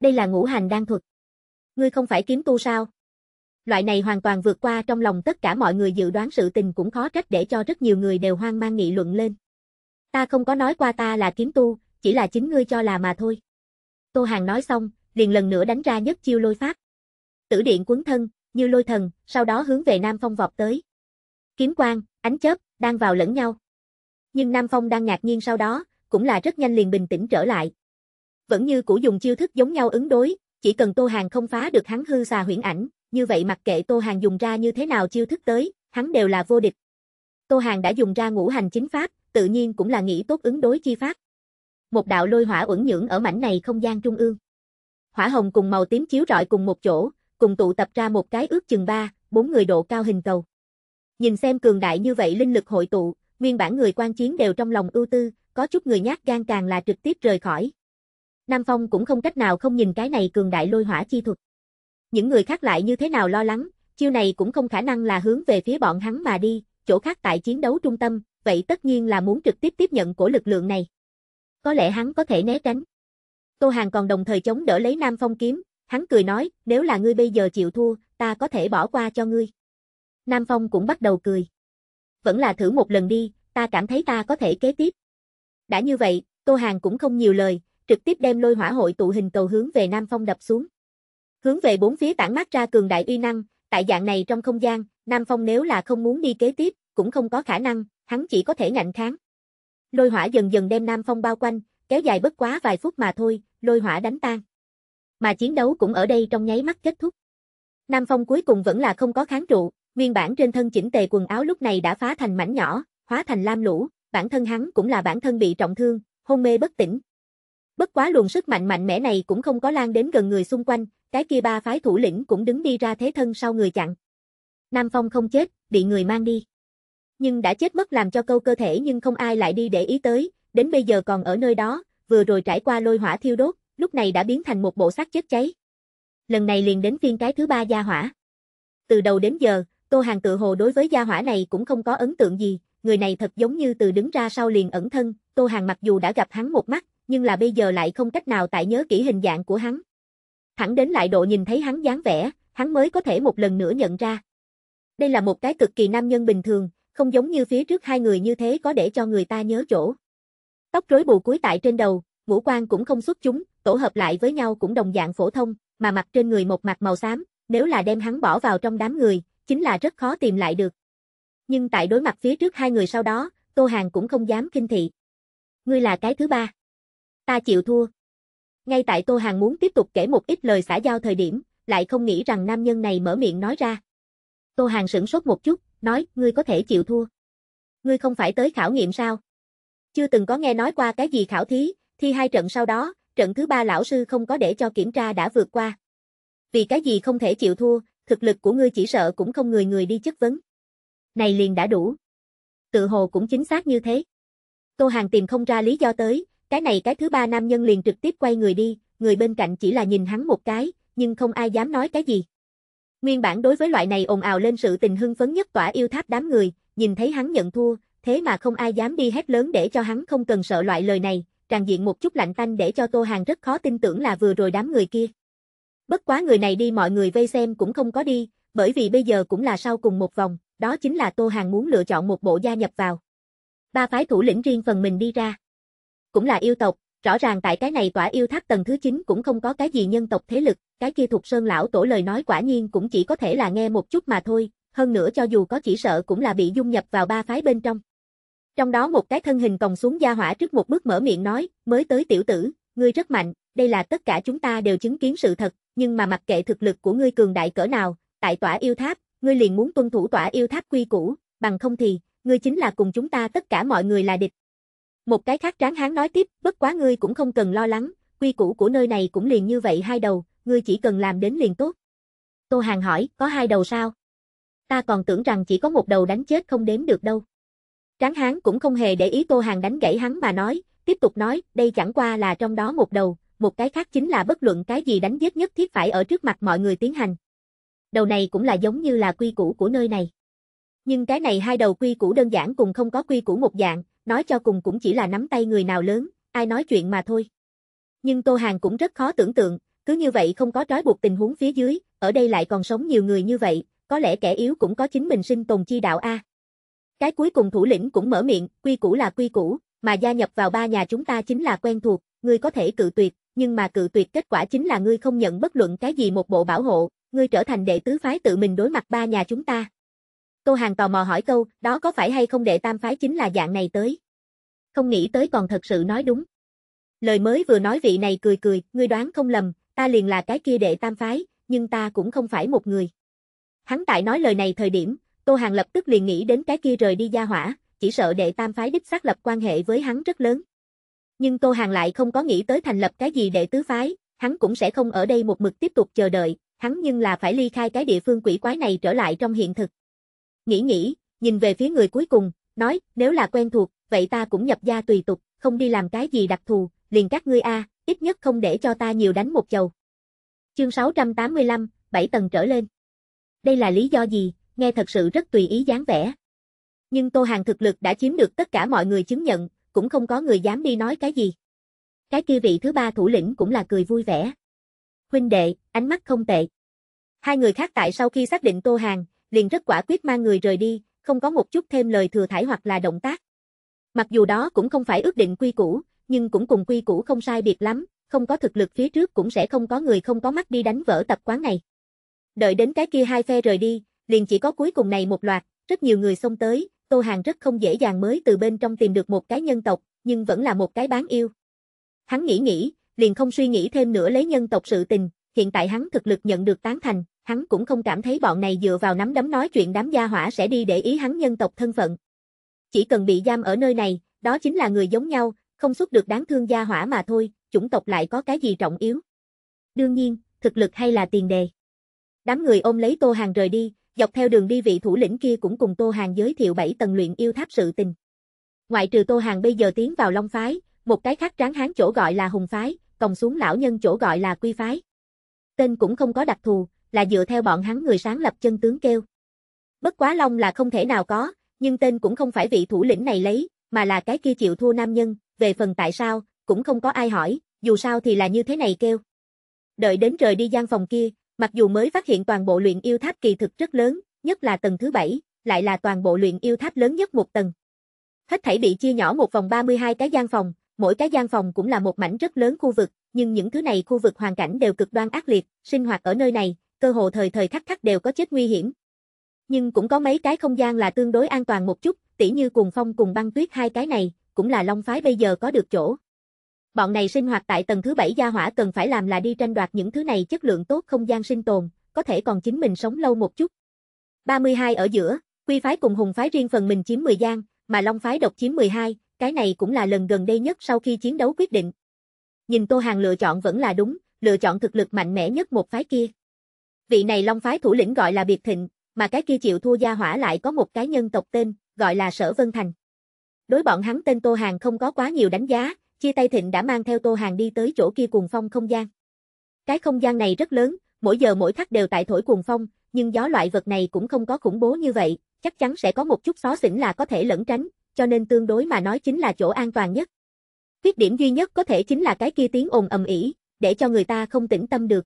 Đây là ngũ hành đan thuật. Ngươi không phải kiếm tu sao? Loại này hoàn toàn vượt qua trong lòng tất cả mọi người dự đoán sự tình cũng khó trách để cho rất nhiều người đều hoang mang nghị luận lên. Ta không có nói qua ta là kiếm tu, chỉ là chính ngươi cho là mà thôi. Tô Hàng nói xong, liền lần nữa đánh ra nhất chiêu lôi pháp. Tử điện quấn thân, như lôi thần, sau đó hướng về Nam Phong vọt tới. Kiếm quang, ánh chớp, đang vào lẫn nhau. Nhưng Nam Phong đang ngạc nhiên sau đó, cũng là rất nhanh liền bình tĩnh trở lại. Vẫn như cũ dùng chiêu thức giống nhau ứng đối, chỉ cần Tô Hàng không phá được hắn hư xà huyễn ảnh, như vậy mặc kệ Tô Hàng dùng ra như thế nào chiêu thức tới, hắn đều là vô địch. Tô Hàng đã dùng ra ngũ hành chính pháp, tự nhiên cũng là nghĩ tốt ứng đối chi pháp. Một đạo lôi hỏa uẩn nhưỡng ở mảnh này không gian trung ương. Hỏa hồng cùng màu tím chiếu rọi cùng một chỗ, cùng tụ tập ra một cái ước chừng ba, bốn người độ cao hình cầu. Nhìn xem cường đại như vậy linh lực hội tụ, nguyên bản người quan chiến đều trong lòng ưu tư, có chút người nhát gan càng là trực tiếp rời khỏi. Nam Phong cũng không cách nào không nhìn cái này cường đại lôi hỏa chi thuật. Những người khác lại như thế nào lo lắng, chiêu này cũng không khả năng là hướng về phía bọn hắn mà đi, chỗ khác tại chiến đấu trung tâm, vậy tất nhiên là muốn trực tiếp tiếp nhận của lực lượng này. Có lẽ hắn có thể né tránh. Tô Hàng còn đồng thời chống đỡ lấy Nam Phong kiếm, hắn cười nói, nếu là ngươi bây giờ chịu thua, ta có thể bỏ qua cho ngươi. Nam Phong cũng bắt đầu cười. Vẫn là thử một lần đi, ta cảm thấy ta có thể kế tiếp. Đã như vậy, Tô Hàng cũng không nhiều lời, trực tiếp đem lôi hỏa hội tụ hình cầu hướng về Nam Phong đập xuống. Hướng về bốn phía tản mát ra cường đại uy năng, tại dạng này trong không gian, Nam Phong nếu là không muốn đi kế tiếp, cũng không có khả năng, hắn chỉ có thể ngạnh kháng. Lôi hỏa dần dần đem Nam Phong bao quanh, kéo dài bất quá vài phút mà thôi, lôi hỏa đánh tan. Mà chiến đấu cũng ở đây trong nháy mắt kết thúc. Nam Phong cuối cùng vẫn là không có kháng trụ, nguyên bản trên thân chỉnh tề quần áo lúc này đã phá thành mảnh nhỏ, hóa thành lam lũ, bản thân hắn cũng là bản thân bị trọng thương, hôn mê bất tỉnh. Bất quá luồng sức mạnh mạnh mẽ này cũng không có lan đến gần người xung quanh, cái kia ba phái thủ lĩnh cũng đứng đi ra thế thân sau người chặn. Nam Phong không chết, bị người mang đi nhưng đã chết mất làm cho câu cơ thể nhưng không ai lại đi để ý tới, đến bây giờ còn ở nơi đó, vừa rồi trải qua lôi hỏa thiêu đốt, lúc này đã biến thành một bộ xác chết cháy. Lần này liền đến phiên cái thứ ba gia hỏa. Từ đầu đến giờ, Tô Hàng tự hồ đối với gia hỏa này cũng không có ấn tượng gì, người này thật giống như từ đứng ra sau liền ẩn thân, Tô Hàng mặc dù đã gặp hắn một mắt, nhưng là bây giờ lại không cách nào tại nhớ kỹ hình dạng của hắn. Thẳng đến lại độ nhìn thấy hắn dáng vẻ, hắn mới có thể một lần nữa nhận ra. Đây là một cái cực kỳ nam nhân bình thường, không giống như phía trước hai người như thế có để cho người ta nhớ chỗ. Tóc rối bù cuối tại trên đầu, ngũ quan cũng không xuất chúng, tổ hợp lại với nhau cũng đồng dạng phổ thông, mà mặt trên người một mặt màu xám, nếu là đem hắn bỏ vào trong đám người, chính là rất khó tìm lại được. Nhưng tại đối mặt phía trước hai người sau đó, Tô Hàng cũng không dám kinh thị. Ngươi là cái thứ ba. Ta chịu thua. Ngay tại Tô Hàng muốn tiếp tục kể một ít lời xã giao thời điểm, lại không nghĩ rằng nam nhân này mở miệng nói ra. Tô Hàng sửng sốt một chút, nói, ngươi có thể chịu thua. Ngươi không phải tới khảo nghiệm sao? Chưa từng có nghe nói qua cái gì khảo thí, thi hai trận sau đó, trận thứ ba lão sư không có để cho kiểm tra đã vượt qua. Vì cái gì không thể chịu thua, thực lực của ngươi chỉ sợ cũng không người người đi chất vấn. Này liền đã đủ. Tự hồ cũng chính xác như thế. Tô Hàng tìm không ra lý do tới, cái này cái thứ ba nam nhân liền trực tiếp quay người đi, người bên cạnh chỉ là nhìn hắn một cái, nhưng không ai dám nói cái gì. Nguyên bản đối với loại này ồn ào lên sự tình hưng phấn nhất tỏa yêu tháp đám người, nhìn thấy hắn nhận thua, thế mà không ai dám đi hét lớn để cho hắn không cần sợ loại lời này, tràn diện một chút lạnh tanh để cho Tô Hàng rất khó tin tưởng là vừa rồi đám người kia. Bất quá người này đi mọi người vây xem cũng không có đi, bởi vì bây giờ cũng là sau cùng một vòng, đó chính là Tô Hàng muốn lựa chọn một bộ gia nhập vào. Ba phái thủ lĩnh riêng phần mình đi ra. Cũng là yêu tộc, Rõ ràng tại cái này tỏa yêu tháp tầng thứ 9 cũng không có cái gì nhân tộc thế lực, cái kia thuộc sơn lão tổ lời nói quả nhiên cũng chỉ có thể là nghe một chút mà thôi, hơn nữa cho dù có chỉ sợ cũng là bị dung nhập vào ba phái bên trong. Trong đó một cái thân hình còng xuống gia hỏa trước một bước mở miệng nói, mới tới tiểu tử, ngươi rất mạnh, đây là tất cả chúng ta đều chứng kiến sự thật, nhưng mà mặc kệ thực lực của ngươi cường đại cỡ nào, tại tỏa yêu tháp, ngươi liền muốn tuân thủ tỏa yêu tháp quy củ, bằng không thì, ngươi chính là cùng chúng ta tất cả mọi người là địch, một cái khác tráng hán nói tiếp, bất quá ngươi cũng không cần lo lắng, quy củ của nơi này cũng liền như vậy hai đầu, ngươi chỉ cần làm đến liền tốt. Tô Hàng hỏi, có hai đầu sao? Ta còn tưởng rằng chỉ có một đầu đánh chết không đếm được đâu. Tráng hán cũng không hề để ý Tô Hàng đánh gãy hắn mà nói, tiếp tục nói, đây chẳng qua là trong đó một đầu, một cái khác chính là bất luận cái gì đánh giết nhất thiết phải ở trước mặt mọi người tiến hành. Đầu này cũng là giống như là quy củ của nơi này. Nhưng cái này hai đầu quy củ đơn giản cùng không có quy củ một dạng, nói cho cùng cũng chỉ là nắm tay người nào lớn, ai nói chuyện mà thôi. Nhưng Tô Hàng cũng rất khó tưởng tượng, cứ như vậy không có trói buộc tình huống phía dưới, ở đây lại còn sống nhiều người như vậy, có lẽ kẻ yếu cũng có chính mình sinh tồn chi đạo A. Cái cuối cùng thủ lĩnh cũng mở miệng, quy củ là quy củ, mà gia nhập vào ba nhà chúng ta chính là quen thuộc, ngươi có thể cự tuyệt, nhưng mà cự tuyệt kết quả chính là ngươi không nhận bất luận cái gì một bộ bảo hộ, ngươi trở thành đệ tứ phái tự mình đối mặt ba nhà chúng ta, Tô Hàng tò mò hỏi câu, đó có phải hay không đệ tam phái chính là dạng này tới? Không nghĩ tới còn thật sự nói đúng. Lời mới vừa nói vị này cười cười, ngươi đoán không lầm, ta liền là cái kia đệ tam phái, nhưng ta cũng không phải một người. Hắn tại nói lời này thời điểm, Tô Hàng lập tức liền nghĩ đến cái kia rời đi gia hỏa, chỉ sợ đệ tam phái đích xác lập quan hệ với hắn rất lớn. Nhưng Tô Hàng lại không có nghĩ tới thành lập cái gì đệ tứ phái, hắn cũng sẽ không ở đây một mực tiếp tục chờ đợi, hắn nhưng là phải ly khai cái địa phương quỷ quái này trở lại trong hiện thực nghĩ nghĩ, nhìn về phía người cuối cùng, nói, nếu là quen thuộc, vậy ta cũng nhập gia tùy tục, không đi làm cái gì đặc thù, liền các ngươi a, ít nhất không để cho ta nhiều đánh một chầu. Chương 685, 7 tầng trở lên. Đây là lý do gì, nghe thật sự rất tùy ý dáng vẻ. Nhưng Tô Hàng thực lực đã chiếm được tất cả mọi người chứng nhận, cũng không có người dám đi nói cái gì. Cái kia vị thứ ba thủ lĩnh cũng là cười vui vẻ. Huynh đệ, ánh mắt không tệ. Hai người khác tại sau khi xác định Tô Hàng, liền rất quả quyết mang người rời đi, không có một chút thêm lời thừa thải hoặc là động tác. Mặc dù đó cũng không phải ước định quy củ, nhưng cũng cùng quy củ không sai biệt lắm, không có thực lực phía trước cũng sẽ không có người không có mắt đi đánh vỡ tập quán này. Đợi đến cái kia hai phe rời đi, liền chỉ có cuối cùng này một loạt, rất nhiều người xông tới, Tô Hàng rất không dễ dàng mới từ bên trong tìm được một cái nhân tộc, nhưng vẫn là một cái bán yêu. Hắn nghĩ nghĩ, liền không suy nghĩ thêm nữa lấy nhân tộc sự tình, hiện tại hắn thực lực nhận được tán thành, hắn cũng không cảm thấy bọn này dựa vào nắm đấm nói chuyện đám gia hỏa sẽ đi để ý hắn nhân tộc thân phận. Chỉ cần bị giam ở nơi này, đó chính là người giống nhau, không xuất được đáng thương gia hỏa mà thôi, chủng tộc lại có cái gì trọng yếu. Đương nhiên, thực lực hay là tiền đề. Đám người ôm lấy Tô Hàng rời đi, dọc theo đường đi vị thủ lĩnh kia cũng cùng Tô Hàng giới thiệu bảy tầng luyện yêu tháp sự tình. Ngoại trừ Tô Hàng bây giờ tiến vào Long Phái, một cái khác tráng hán chỗ gọi là Hùng Phái, còng xuống lão nhân chỗ gọi là Quy Phái. Tên cũng không có đặc thù, là dựa theo bọn hắn người sáng lập chân tướng kêu. Bất quá Long là không thể nào có, nhưng tên cũng không phải vị thủ lĩnh này lấy, mà là cái kia chịu thua nam nhân, về phần tại sao, cũng không có ai hỏi, dù sao thì là như thế này kêu. Đợi đến trời đi gian phòng kia, mặc dù mới phát hiện toàn bộ luyện yêu tháp kỳ thực rất lớn, nhất là tầng thứ bảy, lại là toàn bộ luyện yêu tháp lớn nhất một tầng. Hết thảy bị chia nhỏ một vòng 32 cái gian phòng, mỗi cái gian phòng cũng là một mảnh rất lớn khu vực, nhưng những thứ này khu vực hoàn cảnh đều cực đoan ác liệt, sinh hoạt ở nơi này, cơ hồ thời thời khắc khắc đều có chết nguy hiểm. Nhưng cũng có mấy cái không gian là tương đối an toàn một chút, tỉ như cuồng phong cùng băng tuyết hai cái này, cũng là Long Phái bây giờ có được chỗ. Bọn này sinh hoạt tại tầng thứ bảy gia hỏa cần phải làm là đi tranh đoạt những thứ này chất lượng tốt không gian sinh tồn, có thể còn chính mình sống lâu một chút. 32 ở giữa, Quy Phái cùng Hùng Phái riêng phần mình chiếm 10 gian, mà Long Phái độc chiếm 12, cái này cũng là lần gần đây nhất sau khi chiến đấu quyết định. Nhìn Tô Hàng lựa chọn vẫn là đúng, lựa chọn thực lực mạnh mẽ nhất một phái kia. Vị này Long phái thủ lĩnh gọi là Biệt Thịnh, mà cái kia chịu thua gia hỏa lại có một cái nhân tộc tên, gọi là Sở Vân Thành. Đối bọn hắn tên Tô Hàng không có quá nhiều đánh giá, chia tay Thịnh đã mang theo Tô Hàng đi tới chỗ kia cuồng phong không gian. Cái không gian này rất lớn, mỗi giờ mỗi khắc đều tại thổi cuồng phong, nhưng gió loại vật này cũng không có khủng bố như vậy, chắc chắn sẽ có một chút xó xỉnh là có thể lẩn tránh, cho nên tương đối mà nói chính là chỗ an toàn nhất. Khuyết điểm duy nhất có thể chính là cái kia tiếng ồn ầm ĩ, để cho người ta không tĩnh tâm được.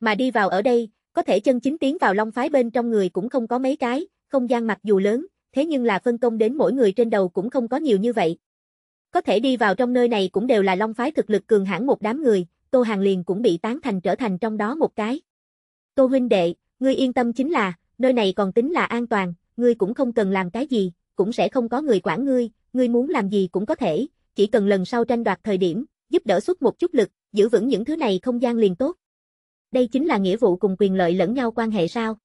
Mà đi vào ở đây, có thể chân chính tiến vào long phái bên trong người cũng không có mấy cái, không gian mặc dù lớn, thế nhưng là phân công đến mỗi người trên đầu cũng không có nhiều như vậy. Có thể đi vào trong nơi này cũng đều là long phái thực lực cường hãn một đám người, Tô Hàng liền cũng bị tán thành trở thành trong đó một cái. Tô huynh đệ, ngươi yên tâm chính là, nơi này còn tính là an toàn, ngươi cũng không cần làm cái gì, cũng sẽ không có người quản ngươi, ngươi muốn làm gì cũng có thể, chỉ cần lần sau tranh đoạt thời điểm, giúp đỡ xuất một chút lực, giữ vững những thứ này không gian liền tốt đây chính là nghĩa vụ cùng quyền lợi lẫn nhau quan hệ sao?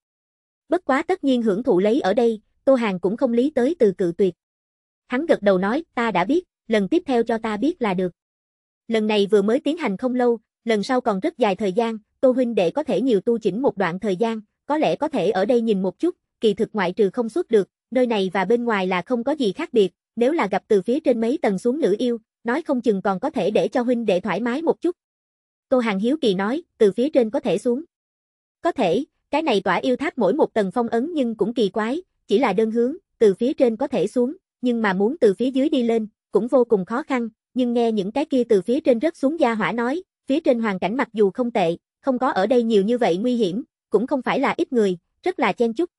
Bất quá tất nhiên hưởng thụ lấy ở đây, Tô Hàng cũng không lý tới từ cự tuyệt. Hắn gật đầu nói, ta đã biết, lần tiếp theo cho ta biết là được. Lần này vừa mới tiến hành không lâu, lần sau còn rất dài thời gian, Tô Huynh để có thể nhiều tu chỉnh một đoạn thời gian, có lẽ có thể ở đây nhìn một chút, kỳ thực ngoại trừ không suốt được, nơi này và bên ngoài là không có gì khác biệt, nếu là gặp từ phía trên mấy tầng xuống nữ yêu, nói không chừng còn có thể để cho Huynh để thoải mái một chút, Tô Hàng hiếu kỳ nói, từ phía trên có thể xuống. Có thể, cái này tỏa yêu tháp mỗi một tầng phong ấn nhưng cũng kỳ quái, chỉ là đơn hướng, từ phía trên có thể xuống, nhưng mà muốn từ phía dưới đi lên, cũng vô cùng khó khăn, nhưng nghe những cái kia từ phía trên rất xuống gia hỏa nói, phía trên hoàn cảnh mặc dù không tệ, không có ở đây nhiều như vậy nguy hiểm, cũng không phải là ít người, rất là chen chúc.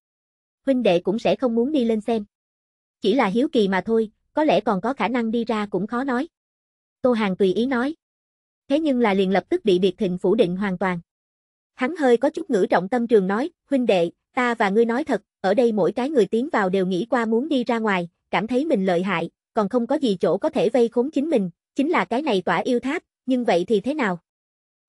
Huynh đệ cũng sẽ không muốn đi lên xem. Chỉ là hiếu kỳ mà thôi, có lẽ còn có khả năng đi ra cũng khó nói. Tô Hàng tùy ý nói thế nhưng là liền lập tức bị biệt thịnh phủ định hoàn toàn. Hắn hơi có chút ngữ trọng tâm trường nói, huynh đệ, ta và ngươi nói thật, ở đây mỗi cái người tiến vào đều nghĩ qua muốn đi ra ngoài, cảm thấy mình lợi hại, còn không có gì chỗ có thể vây khốn chính mình, chính là cái này tỏa yêu tháp, nhưng vậy thì thế nào?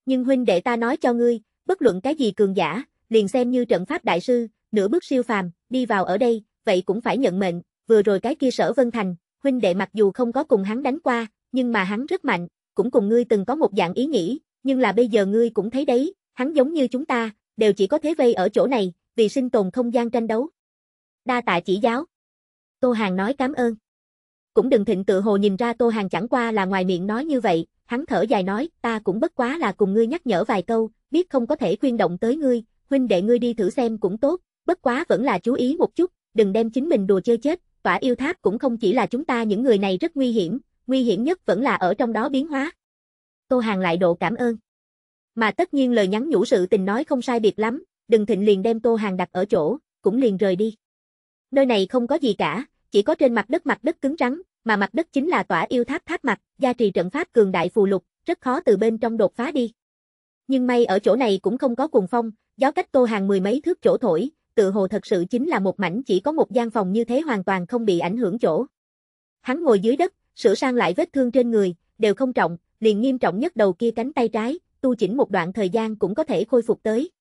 Nhưng huynh đệ ta nói cho ngươi, bất luận cái gì cường giả, liền xem như trận pháp đại sư, nửa bước siêu phàm, đi vào ở đây, vậy cũng phải nhận mệnh, vừa rồi cái kia sở Vân Thành, huynh đệ mặc dù không có cùng hắn đánh qua, nhưng mà hắn rất mạnh, cũng cùng ngươi từng có một dạng ý nghĩ, nhưng là bây giờ ngươi cũng thấy đấy, hắn giống như chúng ta, đều chỉ có thế vây ở chỗ này, vì sinh tồn không gian tranh đấu. Đa tạ chỉ giáo. Tô Hàng nói cảm ơn. Cũng đừng thịnh tự hồ nhìn ra Tô Hàng chẳng qua là ngoài miệng nói như vậy, hắn thở dài nói, ta cũng bất quá là cùng ngươi nhắc nhở vài câu, biết không có thể khuyên động tới ngươi, huynh đệ ngươi đi thử xem cũng tốt, bất quá vẫn là chú ý một chút, đừng đem chính mình đùa chơi chết, tỏa yêu tháp cũng không chỉ là chúng ta những người này rất nguy hiểm, nguy hiểm nhất vẫn là ở trong đó biến hóa. Tô Hàng lại độ cảm ơn. Mà tất nhiên lời nhắn nhủ sự tình nói không sai biệt lắm, đừng thịnh liền đem Tô Hàng đặt ở chỗ, cũng liền rời đi. Nơi này không có gì cả, chỉ có trên mặt đất mặt đất cứng rắn, mà mặt đất chính là tỏa yêu tháp tháp mặt, gia trì trận pháp cường đại phù lục, rất khó từ bên trong đột phá đi. Nhưng may ở chỗ này cũng không có cuồng phong, gió cách Tô Hàng mười mấy thước chỗ thổi, tự hồ thật sự chính là một mảnh chỉ có một gian phòng như thế hoàn toàn không bị ảnh hưởng chỗ. Hắn ngồi dưới đất, sửa sang lại vết thương trên người, đều không trọng, liền nghiêm trọng nhất đầu kia cánh tay trái, tu chỉnh một đoạn thời gian cũng có thể khôi phục tới.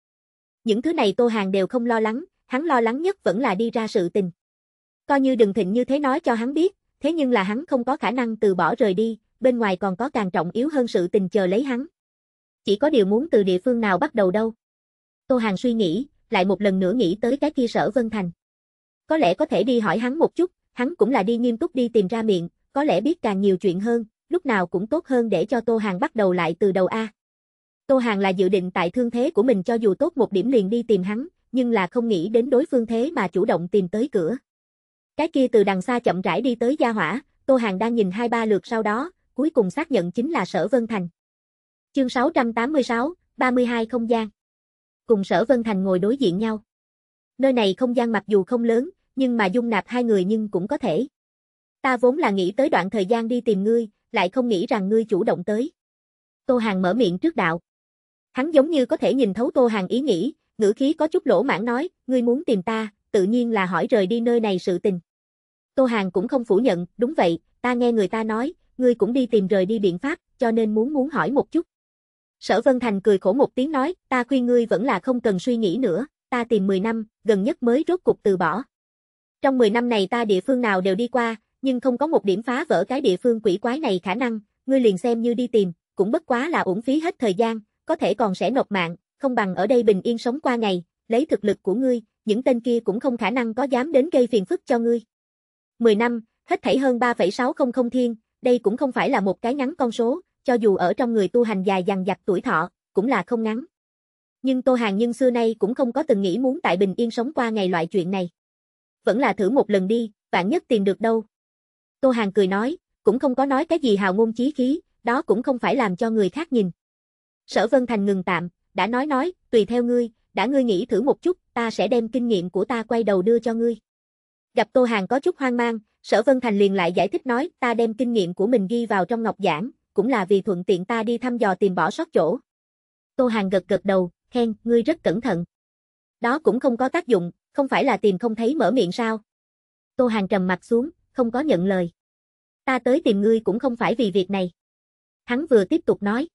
Những thứ này Tô Hàng đều không lo lắng, hắn lo lắng nhất vẫn là đi ra sự tình. Coi như đừng thịnh như thế nói cho hắn biết, thế nhưng là hắn không có khả năng từ bỏ rời đi, bên ngoài còn có càng trọng yếu hơn sự tình chờ lấy hắn. Chỉ có điều muốn từ địa phương nào bắt đầu đâu. Tô Hàng suy nghĩ, lại một lần nữa nghĩ tới cái kia sở Vân Thành. Có lẽ có thể đi hỏi hắn một chút, hắn cũng là đi nghiêm túc đi tìm ra miệng, có lẽ biết càng nhiều chuyện hơn, lúc nào cũng tốt hơn để cho Tô Hàng bắt đầu lại từ đầu A. Tô Hàng là dự định tại thương thế của mình cho dù tốt một điểm liền đi tìm hắn, nhưng là không nghĩ đến đối phương thế mà chủ động tìm tới cửa. Cái kia từ đằng xa chậm rãi đi tới gia hỏa, Tô Hàng đang nhìn hai ba lượt sau đó, cuối cùng xác nhận chính là Sở Vân Thành. Chương 686, 32 không gian. Cùng Sở Vân Thành ngồi đối diện nhau. Nơi này không gian mặc dù không lớn, nhưng mà dung nạp hai người nhưng cũng có thể ta vốn là nghĩ tới đoạn thời gian đi tìm ngươi, lại không nghĩ rằng ngươi chủ động tới. Tô Hàng mở miệng trước đạo. Hắn giống như có thể nhìn thấu Tô Hàng ý nghĩ, ngữ khí có chút lỗ mãn nói, ngươi muốn tìm ta, tự nhiên là hỏi rời đi nơi này sự tình. Tô Hàng cũng không phủ nhận, đúng vậy, ta nghe người ta nói, ngươi cũng đi tìm rời đi biện pháp, cho nên muốn muốn hỏi một chút. Sở Vân Thành cười khổ một tiếng nói, ta khuyên ngươi vẫn là không cần suy nghĩ nữa, ta tìm 10 năm, gần nhất mới rốt cục từ bỏ. Trong 10 năm này ta địa phương nào đều đi qua, nhưng không có một điểm phá vỡ cái địa phương quỷ quái này khả năng, ngươi liền xem như đi tìm, cũng bất quá là uổng phí hết thời gian, có thể còn sẽ nộp mạng, không bằng ở đây bình yên sống qua ngày, lấy thực lực của ngươi, những tên kia cũng không khả năng có dám đến gây phiền phức cho ngươi. 10 năm, hết thảy hơn 3,600 thiên, đây cũng không phải là một cái ngắn con số, cho dù ở trong người tu hành dài dằng dặc tuổi thọ, cũng là không ngắn. Nhưng Tô Hàng nhân xưa nay cũng không có từng nghĩ muốn tại bình yên sống qua ngày loại chuyện này. Vẫn là thử một lần đi, vạn nhất tìm được đâu, Tô Hàng cười nói, cũng không có nói cái gì hào ngôn chí khí, đó cũng không phải làm cho người khác nhìn. Sở Vân Thành ngừng tạm, đã nói nói, tùy theo ngươi, đã ngươi nghĩ thử một chút, ta sẽ đem kinh nghiệm của ta quay đầu đưa cho ngươi. Gặp Tô Hàng có chút hoang mang, Sở Vân Thành liền lại giải thích nói, ta đem kinh nghiệm của mình ghi vào trong ngọc giảng, cũng là vì thuận tiện ta đi thăm dò tìm bỏ sót chỗ. Tô Hàng gật gật đầu, khen, ngươi rất cẩn thận. Đó cũng không có tác dụng, không phải là tìm không thấy mở miệng sao? Tô Hàng trầm mặt xuống, không có nhận lời. Ta tới tìm ngươi cũng không phải vì việc này. Hắn vừa tiếp tục nói.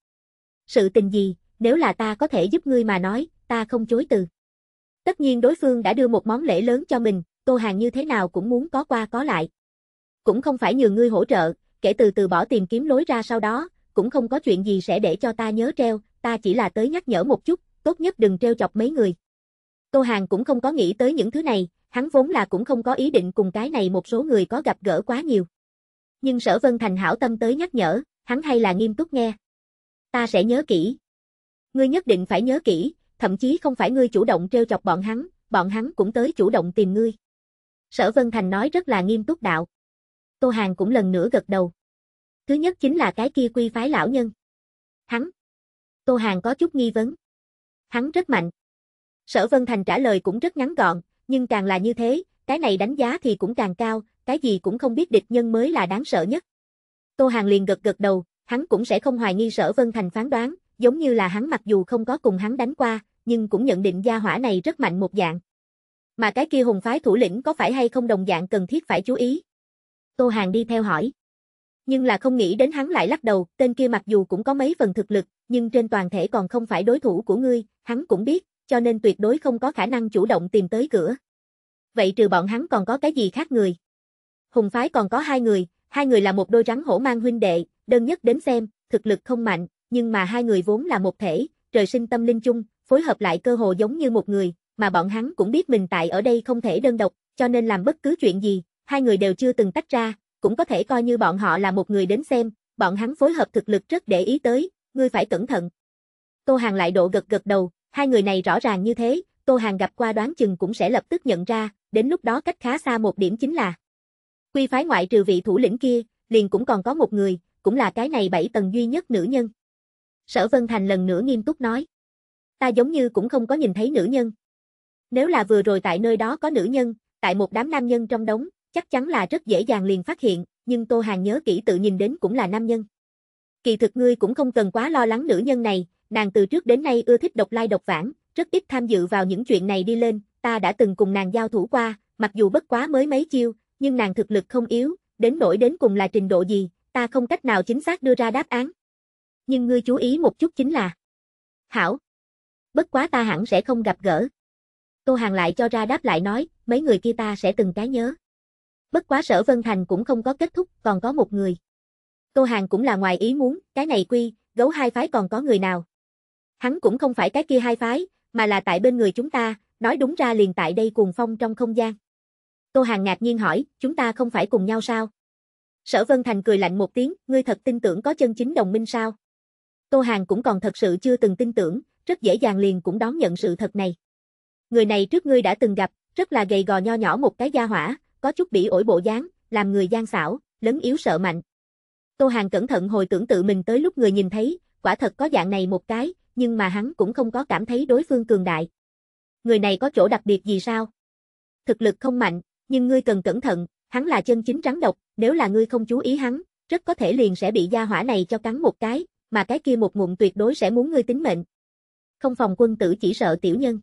Sự tình gì, nếu là ta có thể giúp ngươi mà nói, ta không chối từ. Tất nhiên đối phương đã đưa một món lễ lớn cho mình, Tô Hàng như thế nào cũng muốn có qua có lại. Cũng không phải nhờ ngươi hỗ trợ, kể từ từ bỏ tìm kiếm lối ra sau đó, cũng không có chuyện gì sẽ để cho ta nhớ treo, ta chỉ là tới nhắc nhở một chút, tốt nhất đừng treo chọc mấy người. Tô Hàng cũng không có nghĩ tới những thứ này, hắn vốn là cũng không có ý định cùng cái này một số người có gặp gỡ quá nhiều. Nhưng sở vân thành hảo tâm tới nhắc nhở, hắn hay là nghiêm túc nghe. Ta sẽ nhớ kỹ. Ngươi nhất định phải nhớ kỹ, thậm chí không phải ngươi chủ động treo chọc bọn hắn, bọn hắn cũng tới chủ động tìm ngươi. Sở Vân Thành nói rất là nghiêm túc đạo. Tô Hàng cũng lần nữa gật đầu. Thứ nhất chính là cái kia quy phái lão nhân. Hắn. Tô Hàng có chút nghi vấn. Hắn rất mạnh. Sở Vân Thành trả lời cũng rất ngắn gọn, nhưng càng là như thế, cái này đánh giá thì cũng càng cao, cái gì cũng không biết địch nhân mới là đáng sợ nhất. Tô Hàng liền gật gật đầu, hắn cũng sẽ không hoài nghi sở Vân Thành phán đoán, giống như là hắn mặc dù không có cùng hắn đánh qua, nhưng cũng nhận định gia hỏa này rất mạnh một dạng. Mà cái kia hùng phái thủ lĩnh có phải hay không đồng dạng cần thiết phải chú ý. Tô Hàng đi theo hỏi. Nhưng là không nghĩ đến hắn lại lắc đầu, tên kia mặc dù cũng có mấy phần thực lực, nhưng trên toàn thể còn không phải đối thủ của ngươi, hắn cũng biết, cho nên tuyệt đối không có khả năng chủ động tìm tới cửa. Vậy trừ bọn hắn còn có cái gì khác người? Hùng phái còn có hai người, hai người là một đôi rắn hổ mang huynh đệ, đơn nhất đến xem, thực lực không mạnh, nhưng mà hai người vốn là một thể, trời sinh tâm linh chung, phối hợp lại cơ hồ giống như một người, mà bọn hắn cũng biết mình tại ở đây không thể đơn độc, cho nên làm bất cứ chuyện gì, hai người đều chưa từng tách ra, cũng có thể coi như bọn họ là một người đến xem, bọn hắn phối hợp thực lực rất để ý tới, ngươi phải cẩn thận. Tô Hàng lại độ gật gật đầu, Hai người này rõ ràng như thế, Tô Hàng gặp qua đoán chừng cũng sẽ lập tức nhận ra, đến lúc đó cách khá xa một điểm chính là. Quy phái ngoại trừ vị thủ lĩnh kia, liền cũng còn có một người, cũng là cái này bảy tầng duy nhất nữ nhân. Sở Vân Thành lần nữa nghiêm túc nói. Ta giống như cũng không có nhìn thấy nữ nhân. Nếu là vừa rồi tại nơi đó có nữ nhân, tại một đám nam nhân trong đống, chắc chắn là rất dễ dàng liền phát hiện, nhưng Tô Hàng nhớ kỹ tự nhìn đến cũng là nam nhân. Kỳ thực ngươi cũng không cần quá lo lắng nữ nhân này, Nàng từ trước đến nay ưa thích độc lai like độc vãng, rất ít tham dự vào những chuyện này đi lên, ta đã từng cùng nàng giao thủ qua, mặc dù bất quá mới mấy chiêu, nhưng nàng thực lực không yếu, đến nỗi đến cùng là trình độ gì, ta không cách nào chính xác đưa ra đáp án. Nhưng ngươi chú ý một chút chính là Hảo. Bất quá ta hẳn sẽ không gặp gỡ. Tô Hàng lại cho ra đáp lại nói, mấy người kia ta sẽ từng cái nhớ. Bất quá sở Vân Thành cũng không có kết thúc, còn có một người. Tô Hàng cũng là ngoài ý muốn, cái này quy, gấu hai phái còn có người nào, Hắn cũng không phải cái kia hai phái, mà là tại bên người chúng ta, nói đúng ra liền tại đây cuồng phong trong không gian. Tô Hàng ngạc nhiên hỏi, chúng ta không phải cùng nhau sao? Sở Vân Thành cười lạnh một tiếng, ngươi thật tin tưởng có chân chính đồng minh sao? Tô Hàng cũng còn thật sự chưa từng tin tưởng, rất dễ dàng liền cũng đón nhận sự thật này. Người này trước ngươi đã từng gặp, rất là gầy gò nho nhỏ một cái gia hỏa, có chút bị ổi bộ dáng, làm người gian xảo, lấn yếu sợ mạnh. Tô Hàng cẩn thận hồi tưởng tự mình tới lúc người nhìn thấy, quả thật có dạng này một cái, nhưng mà hắn cũng không có cảm thấy đối phương cường đại. Người này có chỗ đặc biệt gì sao? Thực lực không mạnh, nhưng ngươi cần cẩn thận, hắn là chân chính rắn độc, nếu là ngươi không chú ý hắn, rất có thể liền sẽ bị gia hỏa này cho cắn một cái, mà cái kia một ngụm tuyệt đối sẽ muốn ngươi tính mệnh. Không phòng quân tử chỉ sợ tiểu nhân.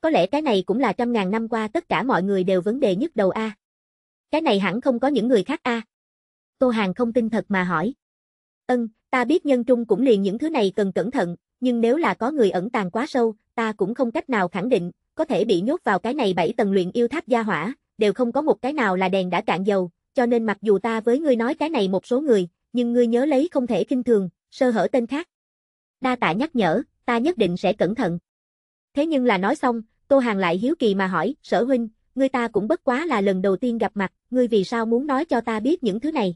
Có lẽ cái này cũng là trăm ngàn năm qua tất cả mọi người đều vấn đề nhất đầu a. Cái này hẳn không có những người khác a. Tô Hàng không tin thật mà hỏi. Ân, ta biết nhân trung cũng liền những thứ này cần cẩn thận, nhưng nếu là có người ẩn tàng quá sâu, ta cũng không cách nào khẳng định, có thể bị nhốt vào cái này bảy tầng luyện yêu tháp gia hỏa, đều không có một cái nào là đèn đã cạn dầu, cho nên mặc dù ta với ngươi nói cái này một số người, nhưng ngươi nhớ lấy không thể kinh thường, sơ hở tên khác. Đa tạ nhắc nhở, ta nhất định sẽ cẩn thận. Thế nhưng là nói xong, Tô Hàng lại hiếu kỳ mà hỏi, sở huynh, ngươi ta cũng bất quá là lần đầu tiên gặp mặt, ngươi vì sao muốn nói cho ta biết những thứ này?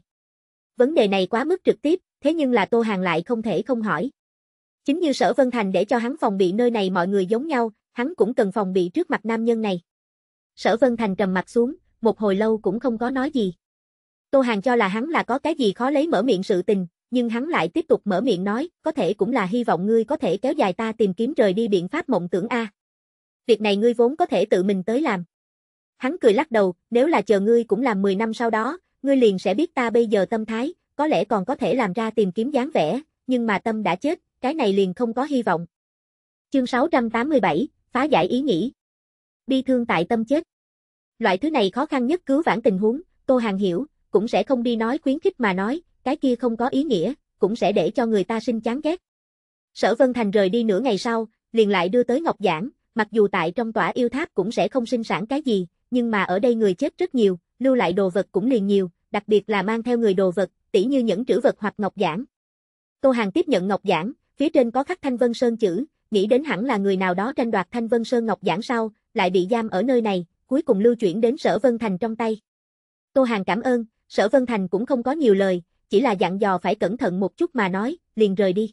Vấn đề này quá mức trực tiếp, thế nhưng là Tô Hàng lại không thể không hỏi. Chính như sở Vân Thành để cho hắn phòng bị nơi này mọi người giống nhau, hắn cũng cần phòng bị trước mặt nam nhân này. Sở Vân Thành trầm mặt xuống, một hồi lâu cũng không có nói gì. Tô Hàng cho là hắn là có cái gì khó lấy mở miệng sự tình, nhưng hắn lại tiếp tục mở miệng nói, có thể cũng là hy vọng ngươi có thể kéo dài ta tìm kiếm trời đi biện pháp mộng tưởng A. Việc này ngươi vốn có thể tự mình tới làm. Hắn cười lắc đầu, nếu là chờ ngươi cũng làm 10 năm sau đó, ngươi liền sẽ biết ta bây giờ tâm thái, có lẽ còn có thể làm ra tìm kiếm dáng vẻ, nhưng mà tâm đã chết, cái này liền không có hy vọng. Chương 687, phá giải ý nghĩ. Bi thương tại tâm chết. Loại thứ này khó khăn nhất cứu vãn tình huống, Tô Hàng hiểu, cũng sẽ không đi nói khuyến khích mà nói, cái kia không có ý nghĩa, cũng sẽ để cho người ta sinh chán ghét. Sở Vân Thành rời đi nửa ngày sau, liền lại đưa tới Ngọc Giảng, mặc dù tại trong tòa yêu tháp cũng sẽ không sinh sản cái gì, nhưng mà ở đây người chết rất nhiều, lưu lại đồ vật cũng liền nhiều, đặc biệt là mang theo người đồ vật, tỉ như những trữ vật hoặc ngọc giản. Tô Hàng tiếp nhận ngọc giản, Phía trên có khắc Thanh Vân Sơn chữ, nghĩ đến hẳn là người nào đó tranh đoạt Thanh Vân Sơn Ngọc Giảng sau, lại bị giam ở nơi này, cuối cùng lưu chuyển đến Sở Vân Thành trong tay. Tô Hàng cảm ơn, Sở Vân Thành cũng không có nhiều lời, chỉ là dặn dò phải cẩn thận một chút mà nói, liền rời đi.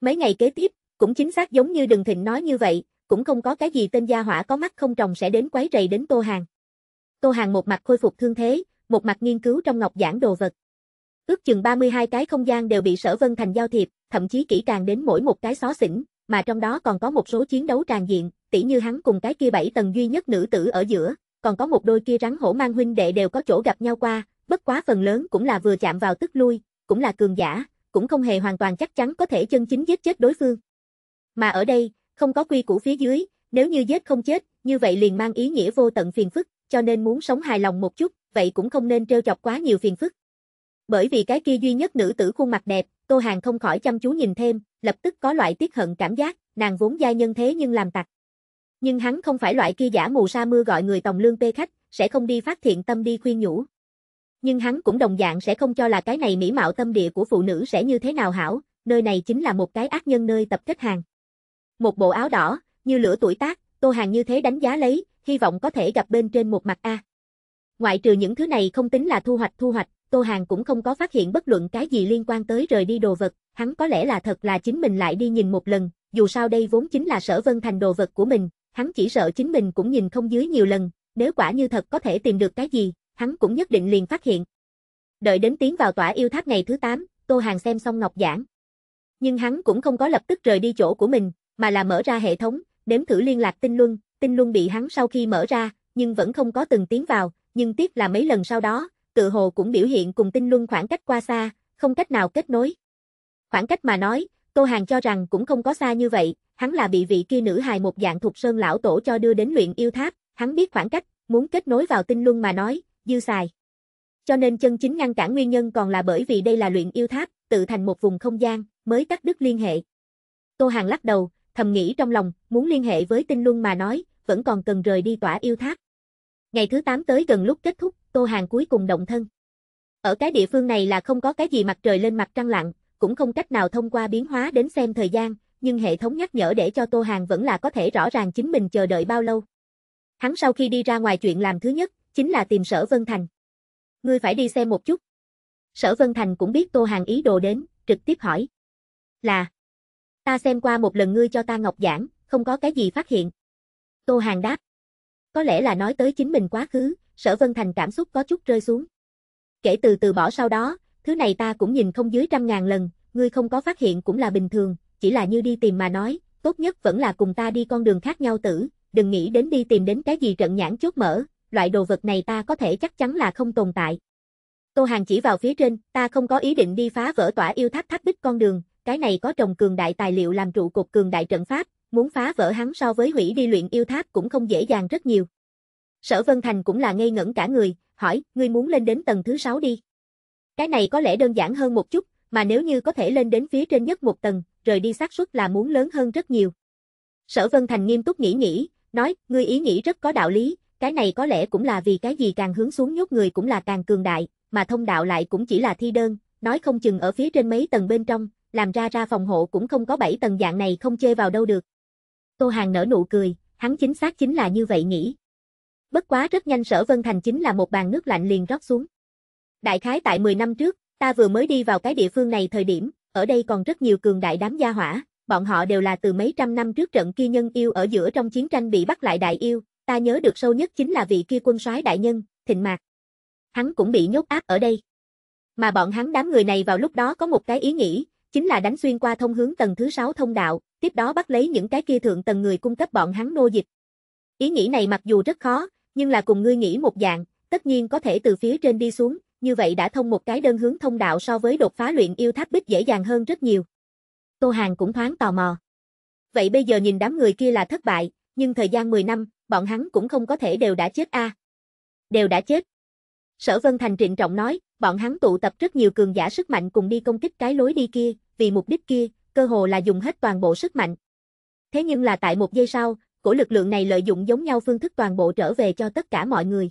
Mấy ngày kế tiếp, cũng chính xác giống như Đừng Thịnh nói như vậy, cũng không có cái gì tên gia hỏa có mắt không trồng sẽ đến quấy rầy đến Tô Hàng. Tô Hàng một mặt khôi phục thương thế, một mặt nghiên cứu trong ngọc giảng đồ vật. Ước chừng 32 cái không gian đều bị Sở Vân Thành giao thiệp, thậm chí kỹ càng đến mỗi một cái xó xỉnh, mà trong đó còn có một số chiến đấu tràn diện, tỉ như hắn cùng cái kia bảy tầng duy nhất nữ tử ở giữa, còn có một đôi kia rắn hổ mang huynh đệ đều có chỗ gặp nhau qua, bất quá phần lớn cũng là vừa chạm vào tức lui, cũng là cường giả, cũng không hề hoàn toàn chắc chắn có thể chân chính giết chết đối phương. Mà ở đây, không có quy củ phía dưới, nếu như giết không chết, như vậy liền mang ý nghĩa vô tận phiền phức, cho nên muốn sống hài lòng một chút, vậy cũng không nên trêu chọc quá nhiều phiền phức, bởi vì cái kia duy nhất nữ tử khuôn mặt đẹp, Tô Hàng không khỏi chăm chú nhìn thêm, lập tức có loại tiếc hận cảm giác, nàng vốn gia nhân thế nhưng làm tặc. Nhưng hắn không phải loại kia giả mù sa mưa gọi người tòng lương tê khách, sẽ không đi phát thiện tâm đi khuyên nhủ. Nhưng hắn cũng đồng dạng sẽ không cho là cái này mỹ mạo tâm địa của phụ nữ sẽ như thế nào hảo, nơi này chính là một cái ác nhân nơi tập kết hàng. Một bộ áo đỏ, như lửa tuổi tác, Tô Hàng như thế đánh giá lấy, hy vọng có thể gặp bên trên một mặt A. Ngoại trừ những thứ này không tính là thu hoạch thu hoạch, Tô Hàng cũng không có phát hiện bất luận cái gì liên quan tới rời đi đồ vật, hắn có lẽ là thật là chính mình lại đi nhìn một lần, dù sao đây vốn chính là sở vân thành đồ vật của mình, hắn chỉ sợ chính mình cũng nhìn không dưới nhiều lần, nếu quả như thật có thể tìm được cái gì, hắn cũng nhất định liền phát hiện. Đợi đến tiến vào tỏa yêu tháp ngày thứ 8, Tô Hàng xem xong ngọc giảng. Nhưng hắn cũng không có lập tức rời đi chỗ của mình, mà là mở ra hệ thống, đếm thử liên lạc tinh luân, tinh luân bị hắn sau khi mở ra, nhưng vẫn không có từng tiến vào, nhưng tiếc là mấy lần sau đó, tự hồ cũng biểu hiện cùng tinh luân khoảng cách qua xa, không cách nào kết nối. Khoảng cách mà nói, Tô Hàng cho rằng cũng không có xa như vậy, hắn là bị vị kia nữ hài một dạng thuộc sơn lão tổ cho đưa đến luyện yêu tháp, hắn biết khoảng cách, muốn kết nối vào tinh luân mà nói, dư xài. Cho nên chân chính ngăn cản nguyên nhân còn là bởi vì đây là luyện yêu tháp, tự thành một vùng không gian, mới cắt đứt liên hệ. Tô Hàng lắc đầu, thầm nghĩ trong lòng, muốn liên hệ với tinh luân mà nói, vẫn còn cần rời đi tỏa yêu tháp. Ngày thứ 8 tới gần lúc kết thúc, Tô Hàng cuối cùng động thân. Ở cái địa phương này là không có cái gì mặt trời lên mặt trăng lặng cũng không cách nào thông qua biến hóa đến xem thời gian, nhưng hệ thống nhắc nhở để cho Tô Hàng vẫn là có thể rõ ràng chính mình chờ đợi bao lâu. Hắn sau khi đi ra ngoài chuyện làm thứ nhất, chính là tìm Sở Vân Thành. Ngươi phải đi xem một chút. Sở Vân Thành cũng biết Tô Hàng ý đồ đến, trực tiếp hỏi. Là. Ta xem qua một lần ngươi cho ta ngọc giảng, không có cái gì phát hiện. Tô Hàng đáp. Có lẽ là nói tới chính mình quá khứ, sở Vân Thành cảm xúc có chút rơi xuống. Kể từ từ bỏ sau đó, thứ này ta cũng nhìn không dưới trăm ngàn lần, ngươi không có phát hiện cũng là bình thường, chỉ là như đi tìm mà nói, tốt nhất vẫn là cùng ta đi con đường khác nhau tử, đừng nghĩ đến đi tìm đến cái gì trận nhãn chốt mở, loại đồ vật này ta có thể chắc chắn là không tồn tại. Tô Hàng chỉ vào phía trên, ta không có ý định đi phá vỡ tỏa yêu tháp tháp bích con đường, cái này có trồng cường đại tài liệu làm trụ cột cường đại trận pháp, muốn phá vỡ hắn so với hủy đi luyện yêu tháp cũng không dễ dàng rất nhiều. Sở Vân Thành cũng là ngây ngẩn cả người, hỏi, ngươi muốn lên đến tầng thứ 6 đi. Cái này có lẽ đơn giản hơn một chút, mà nếu như có thể lên đến phía trên nhất một tầng, rời đi xác suất là muốn lớn hơn rất nhiều. Sở Vân Thành nghiêm túc nghĩ nghĩ, nói, ngươi ý nghĩ rất có đạo lý, cái này có lẽ cũng là vì cái gì càng hướng xuống nhốt người cũng là càng cường đại, mà thông đạo lại cũng chỉ là thi đơn, nói không chừng ở phía trên mấy tầng bên trong, làm ra ra phòng hộ cũng không có bảy tầng dạng này không chê vào đâu được. Tô Hàng nở nụ cười, hắn chính xác chính là như vậy nghĩ. Bất quá rất nhanh Sở Vân Thành chính là một bàn nước lạnh liền rót xuống. Đại khái tại 10 năm trước, ta vừa mới đi vào cái địa phương này thời điểm, ở đây còn rất nhiều cường đại đám gia hỏa, bọn họ đều là từ mấy trăm năm trước trận kia nhân yêu ở giữa trong chiến tranh bị bắt lại đại yêu, ta nhớ được sâu nhất chính là vị kia quân soái đại nhân, Thịnh Mạc. Hắn cũng bị nhốt áp ở đây. Mà bọn hắn đám người này vào lúc đó có một cái ý nghĩ, chính là đánh xuyên qua thông hướng tầng thứ 6 thông đạo, tiếp đó bắt lấy những cái kia thượng tầng người cung cấp bọn hắn nô dịch. Ý nghĩ này mặc dù rất khó, nhưng là cùng ngươi nghĩ một dạng, tất nhiên có thể từ phía trên đi xuống, như vậy đã thông một cái đơn hướng thông đạo so với đột phá luyện yêu tháp bích dễ dàng hơn rất nhiều. Tô Hàng cũng thoáng tò mò. Vậy bây giờ nhìn đám người kia là thất bại, nhưng thời gian 10 năm, bọn hắn cũng không có thể đều đã chết a. À. Đều đã chết. Sở Vân Thành trịnh trọng nói, bọn hắn tụ tập rất nhiều cường giả sức mạnh cùng đi công kích cái lối đi kia, vì mục đích kia, cơ hồ là dùng hết toàn bộ sức mạnh. Thế nhưng là tại một giây sau, cổ lực lượng này lợi dụng giống nhau phương thức toàn bộ trở về cho tất cả mọi người.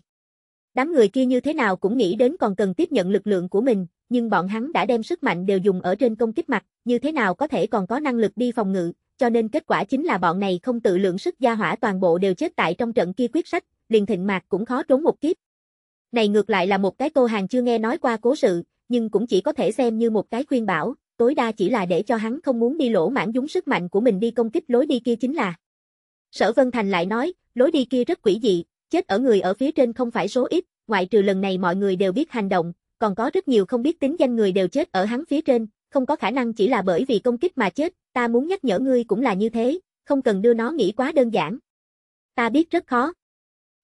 Đám người kia như thế nào cũng nghĩ đến còn cần tiếp nhận lực lượng của mình, nhưng bọn hắn đã đem sức mạnh đều dùng ở trên công kích mặt, như thế nào có thể còn có năng lực đi phòng ngự, cho nên kết quả chính là bọn này không tự lượng sức gia hỏa toàn bộ đều chết tại trong trận kia quyết sách, liền thịnh mạc cũng khó trốn một kiếp. Này ngược lại là một cái cô hàng chưa nghe nói qua cố sự, nhưng cũng chỉ có thể xem như một cái khuyên bảo, tối đa chỉ là để cho hắn không muốn đi lỗ mãn dúng sức mạnh của mình đi công kích lối đi kia chính là. Sở Vân Thành lại nói, lối đi kia rất quỷ dị, chết ở người ở phía trên không phải số ít, ngoại trừ lần này mọi người đều biết hành động, còn có rất nhiều không biết tính danh người đều chết ở hắn phía trên, không có khả năng chỉ là bởi vì công kích mà chết, ta muốn nhắc nhở ngươi cũng là như thế, không cần đưa nó nghĩ quá đơn giản. Ta biết rất khó.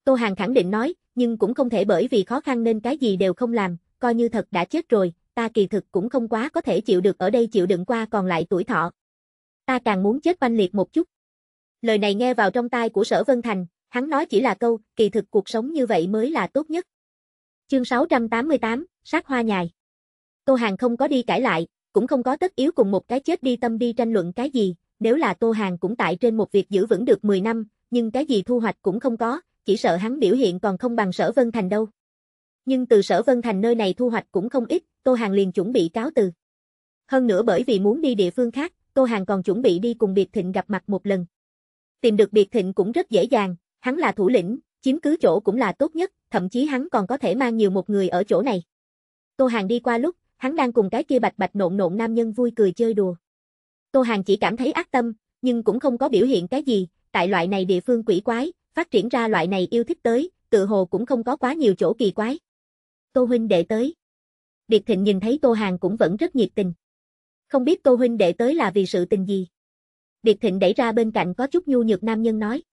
Tô Hàng khẳng định nói, nhưng cũng không thể bởi vì khó khăn nên cái gì đều không làm, coi như thật đã chết rồi, ta kỳ thực cũng không quá có thể chịu được ở đây chịu đựng qua còn lại tuổi thọ. Ta càng muốn chết oanh liệt một chút, Lời này nghe vào trong tai của sở Vân Thành, hắn nói chỉ là câu, kỳ thực cuộc sống như vậy mới là tốt nhất. Chương 688, sát hoa nhài. Tô Hàng không có đi cãi lại, cũng không có tất yếu cùng một cái chết đi tâm đi tranh luận cái gì, nếu là Tô Hàng cũng tại trên một việc giữ vững được 10 năm, nhưng cái gì thu hoạch cũng không có, chỉ sợ hắn biểu hiện còn không bằng sở Vân Thành đâu. Nhưng từ sở Vân Thành nơi này thu hoạch cũng không ít, Tô Hàng liền chuẩn bị cáo từ. Hơn nữa bởi vì muốn đi địa phương khác, Tô Hàng còn chuẩn bị đi cùng biệt thịnh gặp mặt một lần. Tìm được biệt thịnh cũng rất dễ dàng, hắn là thủ lĩnh, chiếm cứ chỗ cũng là tốt nhất, thậm chí hắn còn có thể mang nhiều một người ở chỗ này. Tô Hàng đi qua lúc, hắn đang cùng cái kia bạch bạch nộn nộn nam nhân vui cười chơi đùa. Tô Hàng chỉ cảm thấy ác tâm, nhưng cũng không có biểu hiện cái gì, tại loại này địa phương quỷ quái, phát triển ra loại này yêu thích tới, tự hồ cũng không có quá nhiều chỗ kỳ quái. Tô huynh đệ tới. biệt Thịnh nhìn thấy Tô Hàng cũng vẫn rất nhiệt tình. Không biết Tô huynh đệ tới là vì sự tình gì. Điệp Thịnh đẩy ra bên cạnh có chút nhu nhược nam nhân nói.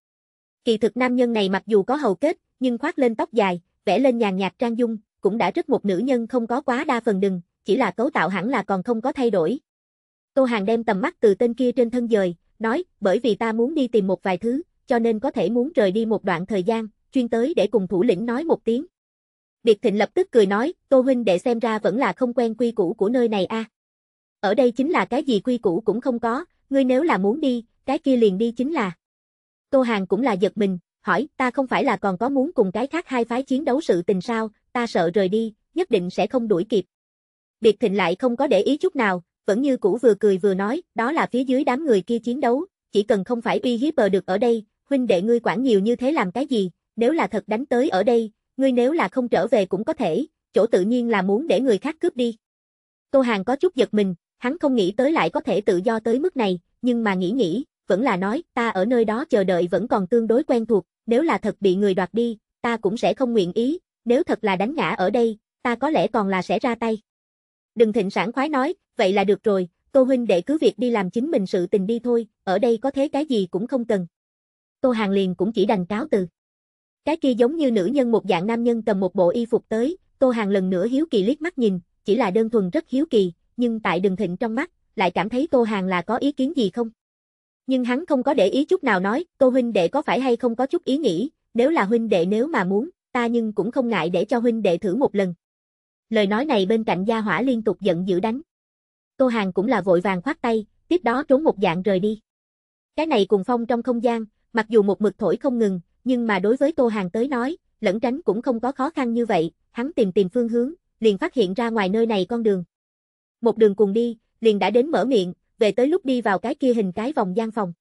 Kỳ thực nam nhân này mặc dù có hầu kết, nhưng khoác lên tóc dài, vẽ lên nhàn nhạt trang dung, cũng đã rất một nữ nhân không có quá đa phần đừng, chỉ là cấu tạo hẳn là còn không có thay đổi. Tô Hàng đem tầm mắt từ tên kia trên thân dời, nói, bởi vì ta muốn đi tìm một vài thứ, cho nên có thể muốn rời đi một đoạn thời gian, chuyên tới để cùng thủ lĩnh nói một tiếng. Điệp Thịnh lập tức cười nói, Tô Huynh để xem ra vẫn là không quen quy củ của nơi này a. Ở đây chính là cái gì quy củ cũng không có, ngươi nếu là muốn đi, cái kia liền đi chính là. Tô Hàng cũng là giật mình, hỏi, ta không phải là còn có muốn cùng cái khác hai phái chiến đấu sự tình sao, ta sợ rời đi, nhất định sẽ không đuổi kịp. Biệt thịnh lại không có để ý chút nào, vẫn như cũ vừa cười vừa nói, đó là phía dưới đám người kia chiến đấu, chỉ cần không phải uy hiếp bờ được ở đây, huynh đệ ngươi quản nhiều như thế làm cái gì, nếu là thật đánh tới ở đây, ngươi nếu là không trở về cũng có thể, chỗ tự nhiên là muốn để người khác cướp đi. Tô Hàng có chút giật mình, Hắn không nghĩ tới lại có thể tự do tới mức này, nhưng mà nghĩ nghĩ, vẫn là nói, ta ở nơi đó chờ đợi vẫn còn tương đối quen thuộc, nếu là thật bị người đoạt đi, ta cũng sẽ không nguyện ý, nếu thật là đánh ngã ở đây, ta có lẽ còn là sẽ ra tay. Đừng thịnh sản khoái nói, vậy là được rồi, Tô Huynh để cứ việc đi làm chính mình sự tình đi thôi, ở đây có thế cái gì cũng không cần. Tô Hàng liền cũng chỉ đành cáo từ. Cái kia giống như nữ nhân một dạng nam nhân cầm một bộ y phục tới, Tô Hàng lần nữa hiếu kỳ liếc mắt nhìn, chỉ là đơn thuần rất hiếu kỳ, nhưng tại đường thịnh trong mắt, lại cảm thấy Tô Hàng là có ý kiến gì không. Nhưng hắn không có để ý chút nào nói, Tô huynh đệ có phải hay không có chút ý nghĩ, nếu là huynh đệ nếu mà muốn, ta nhưng cũng không ngại để cho huynh đệ thử một lần. Lời nói này bên cạnh gia hỏa liên tục giận dữ đánh. Tô Hàng cũng là vội vàng khoát tay, tiếp đó trốn một dạng rời đi. Cái này cùng phong trong không gian, mặc dù một mực thổi không ngừng, nhưng mà đối với Tô Hàng tới nói, lẫn tránh cũng không có khó khăn như vậy, hắn tìm tìm phương hướng, liền phát hiện ra ngoài nơi này con đường một đường cùng đi, liền đã đến mở miệng, về tới lúc đi vào cái kia hình cái vòng gian phòng.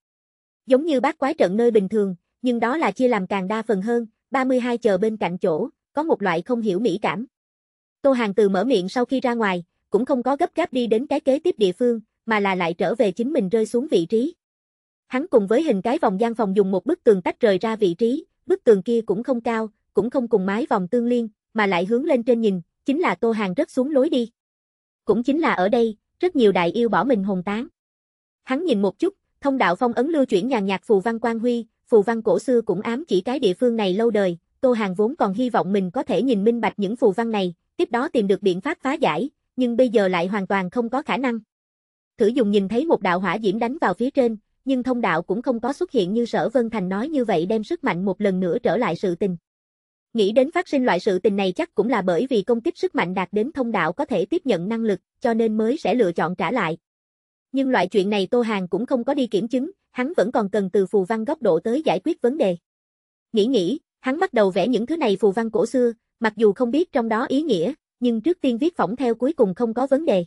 Giống như bác quái trận nơi bình thường, nhưng đó là chia làm càng đa phần hơn, 32 chờ bên cạnh chỗ, có một loại không hiểu mỹ cảm. Tô Hàng từ mở miệng sau khi ra ngoài, cũng không có gấp gáp đi đến cái kế tiếp địa phương, mà là lại trở về chính mình rơi xuống vị trí. Hắn cùng với hình cái vòng gian phòng dùng một bức tường tách rời ra vị trí, bức tường kia cũng không cao, cũng không cùng mái vòng tương liên, mà lại hướng lên trên nhìn, chính là Tô Hàng rất xuống lối đi. Cũng chính là ở đây, rất nhiều đại yêu bỏ mình hồn tán. Hắn nhìn một chút, thông đạo phong ấn lưu chuyển nhàn nhạt phù văn quang huy, phù văn cổ xưa cũng ám chỉ cái địa phương này lâu đời, Tô Hàng vốn còn hy vọng mình có thể nhìn minh bạch những phù văn này, tiếp đó tìm được biện pháp phá giải, nhưng bây giờ lại hoàn toàn không có khả năng. Thử dùng nhìn thấy một đạo hỏa diễm đánh vào phía trên, nhưng thông đạo cũng không có xuất hiện như Sở Vân Thành nói như vậy đem sức mạnh một lần nữa trở lại sự tình. Nghĩ đến phát sinh loại sự tình này chắc cũng là bởi vì công kích sức mạnh đạt đến thông đạo có thể tiếp nhận năng lực, cho nên mới sẽ lựa chọn trả lại. Nhưng loại chuyện này Tô Hàng cũng không có đi kiểm chứng, hắn vẫn còn cần từ phù văn góc độ tới giải quyết vấn đề. Nghĩ nghĩ, hắn bắt đầu vẽ những thứ này phù văn cổ xưa, mặc dù không biết trong đó ý nghĩa, nhưng trước tiên viết phỏng theo cuối cùng không có vấn đề.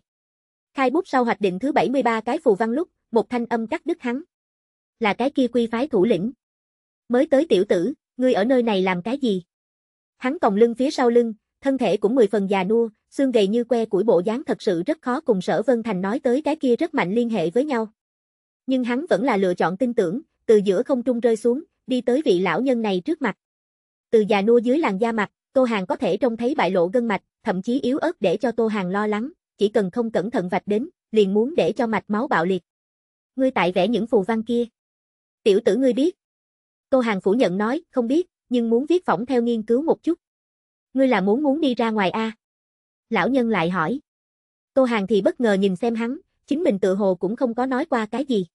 Khai bút sau hoạch định thứ 73 cái phù văn lúc, một thanh âm cắt đứt hắn. Là cái kia quy phái thủ lĩnh. Mới tới tiểu tử, ngươi ở nơi này làm cái gì? Hắn còng lưng phía sau lưng, thân thể cũng mười phần già nua, xương gầy như que củi bộ dáng thật sự rất khó cùng Sở Vân Thành nói tới cái kia rất mạnh liên hệ với nhau. Nhưng hắn vẫn là lựa chọn tin tưởng, từ giữa không trung rơi xuống, đi tới vị lão nhân này trước mặt. Từ già nua dưới làn da mặt, Tô Hàn có thể trông thấy bại lộ gân mạch, thậm chí yếu ớt để cho Tô Hàn lo lắng, chỉ cần không cẩn thận vạch đến, liền muốn để cho mạch máu bạo liệt. Ngươi tại vẽ những phù văn kia. Tiểu tử ngươi biết. Tô Hàn phủ nhận nói, không biết, nhưng muốn viết phỏng theo nghiên cứu một chút. Ngươi là muốn muốn đi ra ngoài a? À? Lão nhân lại hỏi. Tô Hàng thì bất ngờ nhìn xem hắn, chính mình tự hồ cũng không có nói qua cái gì.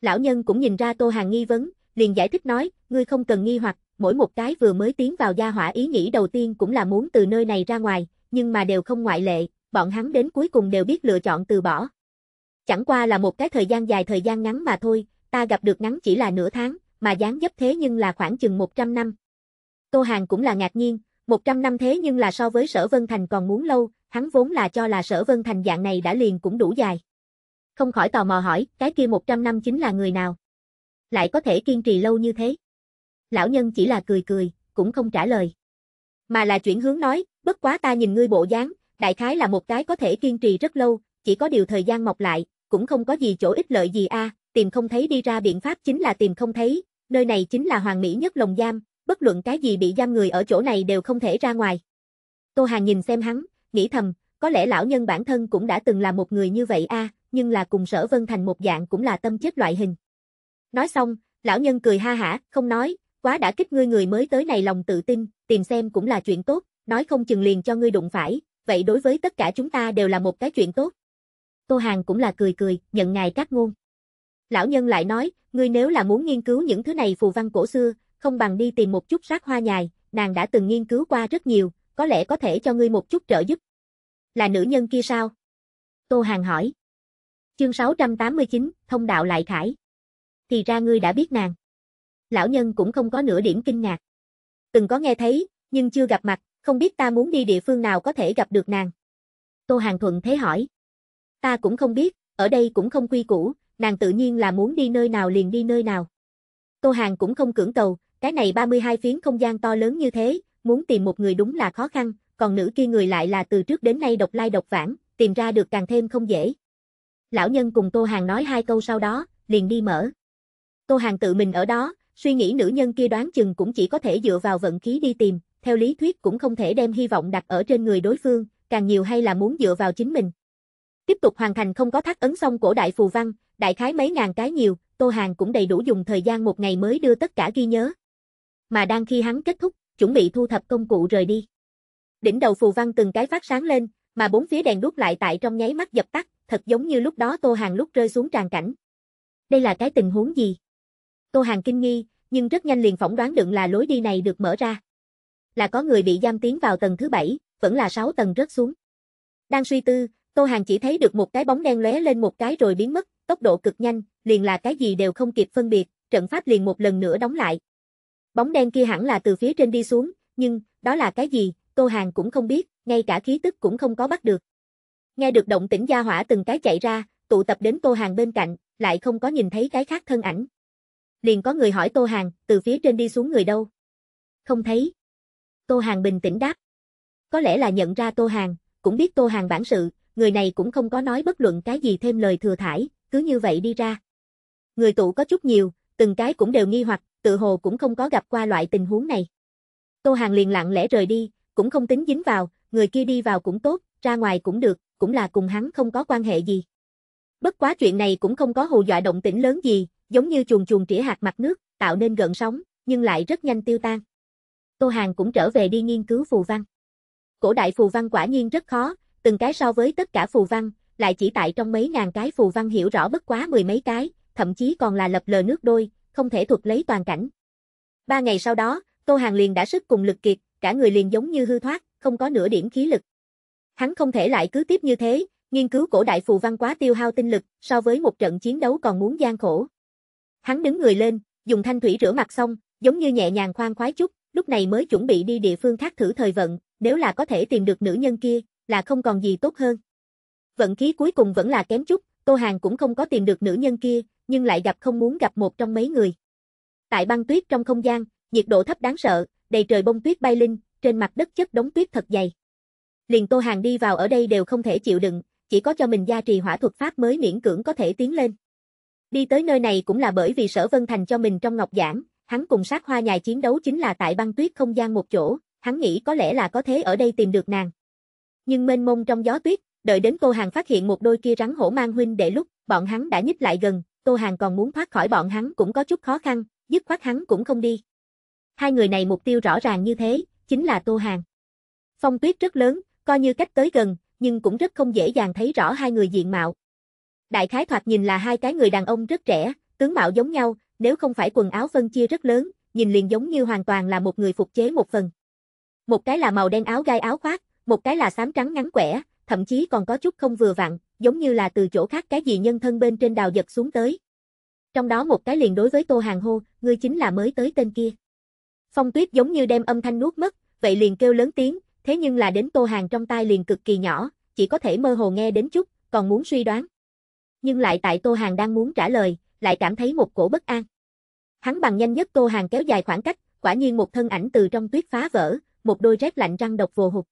Lão nhân cũng nhìn ra Tô Hàng nghi vấn, liền giải thích nói, ngươi không cần nghi hoặc, mỗi một cái vừa mới tiến vào gia hỏa ý nghĩ đầu tiên cũng là muốn từ nơi này ra ngoài, nhưng mà đều không ngoại lệ, bọn hắn đến cuối cùng đều biết lựa chọn từ bỏ. Chẳng qua là một cái thời gian dài thời gian ngắn mà thôi, ta gặp được ngắn chỉ là nửa tháng, mà dáng dấp thế nhưng là khoảng chừng 100 năm. Tô Hàng cũng là ngạc nhiên, 100 năm thế nhưng là so với Sở Vân Thành còn muốn lâu, hắn vốn là cho là Sở Vân Thành dạng này đã liền cũng đủ dài. Không khỏi tò mò hỏi, cái kia 100 năm chính là người nào? Lại có thể kiên trì lâu như thế? Lão nhân chỉ là cười cười, cũng không trả lời. Mà là chuyển hướng nói, bất quá ta nhìn ngươi bộ dáng, đại khái là một cái có thể kiên trì rất lâu, chỉ có điều thời gian mọc lại, cũng không có gì chỗ ích lợi gì a, tìm không thấy đi ra biện pháp chính là tìm không thấy, nơi này chính là hoàng mỹ nhất lồng giam, bất luận cái gì bị giam người ở chỗ này đều không thể ra ngoài. Tô Hàng nhìn xem hắn, nghĩ thầm, có lẽ lão nhân bản thân cũng đã từng là một người như vậy a, nhưng là cùng sở vân thành một dạng cũng là tâm chết loại hình. Nói xong, lão nhân cười ha hả, không nói, quá đã kích ngươi người mới tới này lòng tự tin, tìm xem cũng là chuyện tốt, nói không chừng liền cho ngươi đụng phải, vậy đối với tất cả chúng ta đều là một cái chuyện tốt. Tô Hàng cũng là cười cười, nhận ngài các ngôn. Lão nhân lại nói, ngươi nếu là muốn nghiên cứu những thứ này phù văn cổ xưa, không bằng đi tìm một chút sát hoa nhài, nàng đã từng nghiên cứu qua rất nhiều, có lẽ có thể cho ngươi một chút trợ giúp. Là nữ nhân kia sao? Tô Hàng hỏi. Chương 689, thông đạo lại khải. Thì ra ngươi đã biết nàng. Lão nhân cũng không có nửa điểm kinh ngạc. Từng có nghe thấy, nhưng chưa gặp mặt, không biết ta muốn đi địa phương nào có thể gặp được nàng. Tô Hàng Thuận thế hỏi. Ta cũng không biết, ở đây cũng không quy củ, nàng tự nhiên là muốn đi nơi nào liền đi nơi nào. Tô Hàng cũng không cưỡng cầu, cái này 32 phiến không gian to lớn như thế, muốn tìm một người đúng là khó khăn, còn nữ kia người lại là từ trước đến nay độc lai độc vãng, tìm ra được càng thêm không dễ. Lão nhân cùng Tô Hàng nói hai câu sau đó, liền đi mở. Tô Hàng tự mình ở đó, suy nghĩ nữ nhân kia đoán chừng cũng chỉ có thể dựa vào vận khí đi tìm, theo lý thuyết cũng không thể đem hy vọng đặt ở trên người đối phương, càng nhiều hay là muốn dựa vào chính mình. Tiếp tục hoàn thành không có thắt ấn xong cổ đại phù văn, đại khái mấy ngàn cái nhiều, Tô Hàng cũng đầy đủ dùng thời gian một ngày mới đưa tất cả ghi nhớ. Mà đang khi hắn kết thúc, chuẩn bị thu thập công cụ rời đi. Đỉnh đầu phù văn từng cái phát sáng lên, mà bốn phía đèn đuốc lại tại trong nháy mắt dập tắt, thật giống như lúc đó Tô Hàng lúc rơi xuống tràn cảnh. Đây là cái tình huống gì? Tô Hàng kinh nghi, nhưng rất nhanh liền phỏng đoán được là lối đi này được mở ra. Là có người bị giam tiến vào tầng thứ bảy, vẫn là sáu tầng rớt xuống. Đang suy tư, Tô Hàng chỉ thấy được một cái bóng đen lóe lên một cái rồi biến mất, tốc độ cực nhanh, liền là cái gì đều không kịp phân biệt, trận pháp liền một lần nữa đóng lại. Bóng đen kia hẳn là từ phía trên đi xuống, nhưng, đó là cái gì, Tô Hàng cũng không biết, ngay cả khí tức cũng không có bắt được. Nghe được động tĩnh gia hỏa từng cái chạy ra, tụ tập đến Tô Hàng bên cạnh, lại không có nhìn thấy cái khác thân ảnh. Liền có người hỏi Tô Hàng, từ phía trên đi xuống người đâu? Không thấy. Tô Hàng bình tĩnh đáp. Có lẽ là nhận ra Tô Hàng, cũng biết Tô Hàng bản sự, người này cũng không có nói bất luận cái gì thêm lời thừa thải, cứ như vậy đi ra. Người tụ có chút nhiều, từng cái cũng đều nghi hoặc, tự hồ cũng không có gặp qua loại tình huống này. Tô Hàng liền lặng lẽ rời đi, cũng không tính dính vào, người kia đi vào cũng tốt, ra ngoài cũng được, cũng là cùng hắn không có quan hệ gì. Bất quá chuyện này cũng không có hù dọa động tĩnh lớn gì, giống như chuồng chuồng trĩa hạt mặt nước, tạo nên gần sóng, nhưng lại rất nhanh tiêu tan. Tô Hàng cũng trở về đi nghiên cứu phù văn. Cổ đại phù văn quả nhiên rất khó, từng cái so với tất cả phù văn, lại chỉ tại trong mấy ngàn cái phù văn hiểu rõ bất quá mười mấy cái, thậm chí còn là lập lờ nước đôi, không thể thuật lấy toàn cảnh. Ba ngày sau đó, Tô Hàng liền đã sức cùng lực kiệt, cả người liền giống như hư thoát, không có nửa điểm khí lực. Hắn không thể lại cứ tiếp như thế, nghiên cứu cổ đại phù văn quá tiêu hao tinh lực, so với một trận chiến đấu còn muốn gian khổ. Hắn đứng người lên, dùng thanh thủy rửa mặt xong, giống như nhẹ nhàng khoan khoái chút, lúc này mới chuẩn bị đi địa phương khác thử thời vận, nếu là có thể tìm được nữ nhân kia, là không còn gì tốt hơn. Vận khí cuối cùng vẫn là kém chút, Tô Hàng cũng không có tìm được nữ nhân kia, nhưng lại gặp không muốn gặp một trong mấy người. Tại băng tuyết trong không gian, nhiệt độ thấp đáng sợ, đầy trời bông tuyết bay linh, trên mặt đất chất đống tuyết thật dày. Liền Tô Hàng đi vào ở đây đều không thể chịu đựng, chỉ có cho mình gia trì hỏa thuật pháp mới miễn cưỡng có thể tiến lên. Đi tới nơi này cũng là bởi vì Sở Vân Thành cho mình trong ngọc giảng, hắn cùng sát hoa nhài chiến đấu chính là tại băng tuyết không gian một chỗ, hắn nghĩ có lẽ là có thế ở đây tìm được nàng. Nhưng mênh mông trong gió tuyết, Đợi đến Tô Hàng phát hiện một đôi kia rắn hổ mang huynh để lúc, bọn hắn đã nhích lại gần, Tô Hàng còn muốn thoát khỏi bọn hắn cũng có chút khó khăn, dứt khoát hắn cũng không đi. Hai người này mục tiêu rõ ràng như thế, chính là Tô Hàng. Phong tuyết rất lớn, coi như cách tới gần, nhưng cũng rất không dễ dàng thấy rõ hai người diện mạo. Đại khái thoạt nhìn là hai cái người đàn ông rất trẻ, tướng mạo giống nhau, nếu không phải quần áo phân chia rất lớn, nhìn liền giống như hoàn toàn là một người phục chế một phần. Một cái là màu đen áo gai áo khoác, một cái là xám trắng ngắn quẻ, thậm chí còn có chút không vừa vặn, giống như là từ chỗ khác cái gì nhân thân bên trên đào giật xuống tới. Trong đó một cái liền đối với Tô Hàng hô, ngươi chính là mới tới tên kia. Phong tuyết giống như đem âm thanh nuốt mất, vậy liền kêu lớn tiếng, thế nhưng là đến Tô Hàng trong tai liền cực kỳ nhỏ, chỉ có thể mơ hồ nghe đến chút, còn muốn suy đoán. Nhưng lại tại Tô Hàng đang muốn trả lời, lại cảm thấy một cổ bất an. Hắn bằng nhanh nhất Tô Hàng kéo dài khoảng cách, quả nhiên một thân ảnh từ trong tuyết phá vỡ, một đôi rét lạnh răng độc vồ hụt.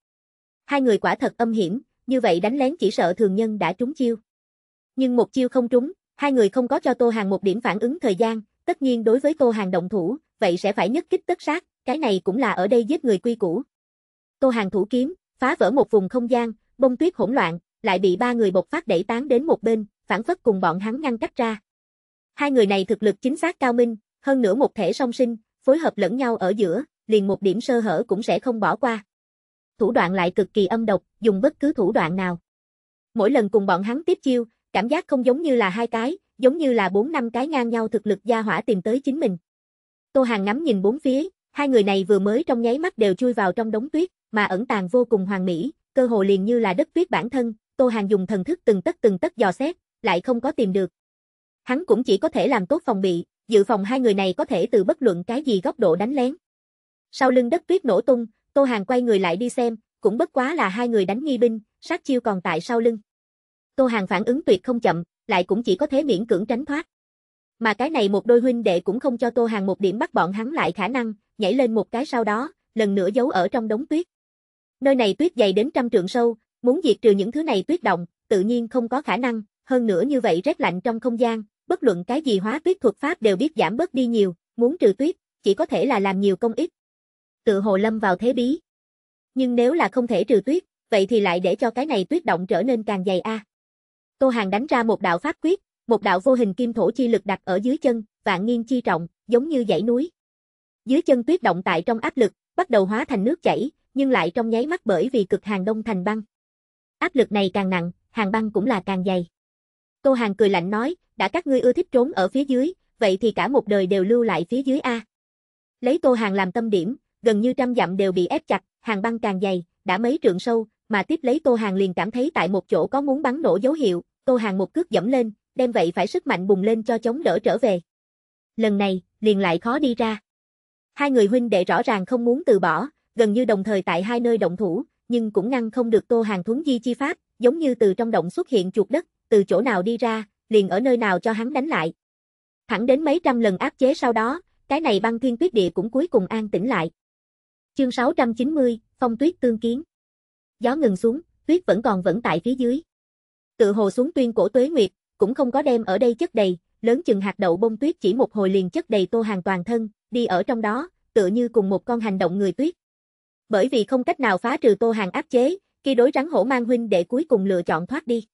Hai người quả thật âm hiểm, như vậy đánh lén chỉ sợ thường nhân đã trúng chiêu. Nhưng một chiêu không trúng, hai người không có cho Tô Hàng một điểm phản ứng thời gian, tất nhiên đối với Tô Hàng động thủ, vậy sẽ phải nhất kích tất sát, cái này cũng là ở đây giết người quy củ. Tô Hàng thủ kiếm, phá vỡ một vùng không gian, bông tuyết hỗn loạn, lại bị ba người bộc phát đẩy tán đến một bên, phản phất cùng bọn hắn ngăn cách ra. Hai người này thực lực chính xác cao minh, hơn nữa một thể song sinh, phối hợp lẫn nhau ở giữa, liền một điểm sơ hở cũng sẽ không bỏ qua thủ đoạn lại cực kỳ âm độc, dùng bất cứ thủ đoạn nào. Mỗi lần cùng bọn hắn tiếp chiêu, cảm giác không giống như là hai cái, giống như là bốn năm cái ngang nhau thực lực gia hỏa tìm tới chính mình. Tô Hàng ngắm nhìn bốn phía, hai người này vừa mới trong nháy mắt đều chui vào trong đống tuyết, mà ẩn tàng vô cùng hoàn mỹ, cơ hồ liền như là đất tuyết bản thân, Tô Hàng dùng thần thức từng tấc từng tấc dò xét, lại không có tìm được. Hắn cũng chỉ có thể làm tốt phòng bị, dự phòng hai người này có thể từ bất luận cái gì góc độ đánh lén. Sau lưng đất tuyết nổ tung, Tô Hàng quay người lại đi xem, cũng bất quá là hai người đánh nghi binh, sát chiêu còn tại sau lưng. Tô Hàng phản ứng tuyệt không chậm, lại cũng chỉ có thế miễn cưỡng tránh thoát. Mà cái này một đôi huynh đệ cũng không cho Tô Hàng một điểm bắt bọn hắn lại khả năng, nhảy lên một cái sau đó, lần nữa giấu ở trong đống tuyết. Nơi này tuyết dày đến trăm trượng sâu, muốn diệt trừ những thứ này tuyết động, tự nhiên không có khả năng, hơn nữa như vậy rét lạnh trong không gian, bất luận cái gì hóa tuyết thuật pháp đều biết giảm bớt đi nhiều, muốn trừ tuyết, chỉ có thể là làm nhiều công ích, tự hồ lâm vào thế bí. Nhưng nếu là không thể trừ tuyết, vậy thì lại để cho cái này tuyết động trở nên càng dày a. À. Tô Hàng đánh ra một đạo pháp quyết, một đạo vô hình kim thổ chi lực đặt ở dưới chân, vạn nghiên chi trọng, giống như dãy núi. Dưới chân tuyết động tại trong áp lực, bắt đầu hóa thành nước chảy, nhưng lại trong nháy mắt bởi vì cực hàng đông thành băng. Áp lực này càng nặng, hàng băng cũng là càng dày. Tô Hàng cười lạnh nói, đã các ngươi ưa thích trốn ở phía dưới, vậy thì cả một đời đều lưu lại phía dưới a. Lấy Tô Hàng làm tâm điểm, gần như trăm dặm đều bị ép chặt, hàng băng càng dày, đã mấy trượng sâu, mà tiếp lấy Tô Hàng liền cảm thấy tại một chỗ có muốn bắn nổ dấu hiệu, Tô Hàng một cước dẫm lên, đem vậy phải sức mạnh bùng lên cho chống đỡ trở về. Lần này, liền lại khó đi ra. Hai người huynh đệ rõ ràng không muốn từ bỏ, gần như đồng thời tại hai nơi động thủ, nhưng cũng ngăn không được Tô Hàng thuấn di chi pháp, giống như từ trong động xuất hiện chuột đất, từ chỗ nào đi ra, liền ở nơi nào cho hắn đánh lại. Thẳng đến mấy trăm lần áp chế sau đó, cái này băng thiên tuyết địa cũng cuối cùng an tĩnh lại. Chương 690, phong tuyết tương kiến. Gió ngừng xuống, tuyết vẫn còn vẫn tại phía dưới. Tự hồ xuống tuyên cổ tuế nguyệt, cũng không có đem ở đây chất đầy, lớn chừng hạt đậu bông tuyết chỉ một hồi liền chất đầy Tô hàng toàn thân, đi ở trong đó, tựa như cùng một con hành động người tuyết. Bởi vì không cách nào phá trừ Tô hàng áp chế, khi đối rắn hổ mang huynh để cuối cùng lựa chọn thoát đi.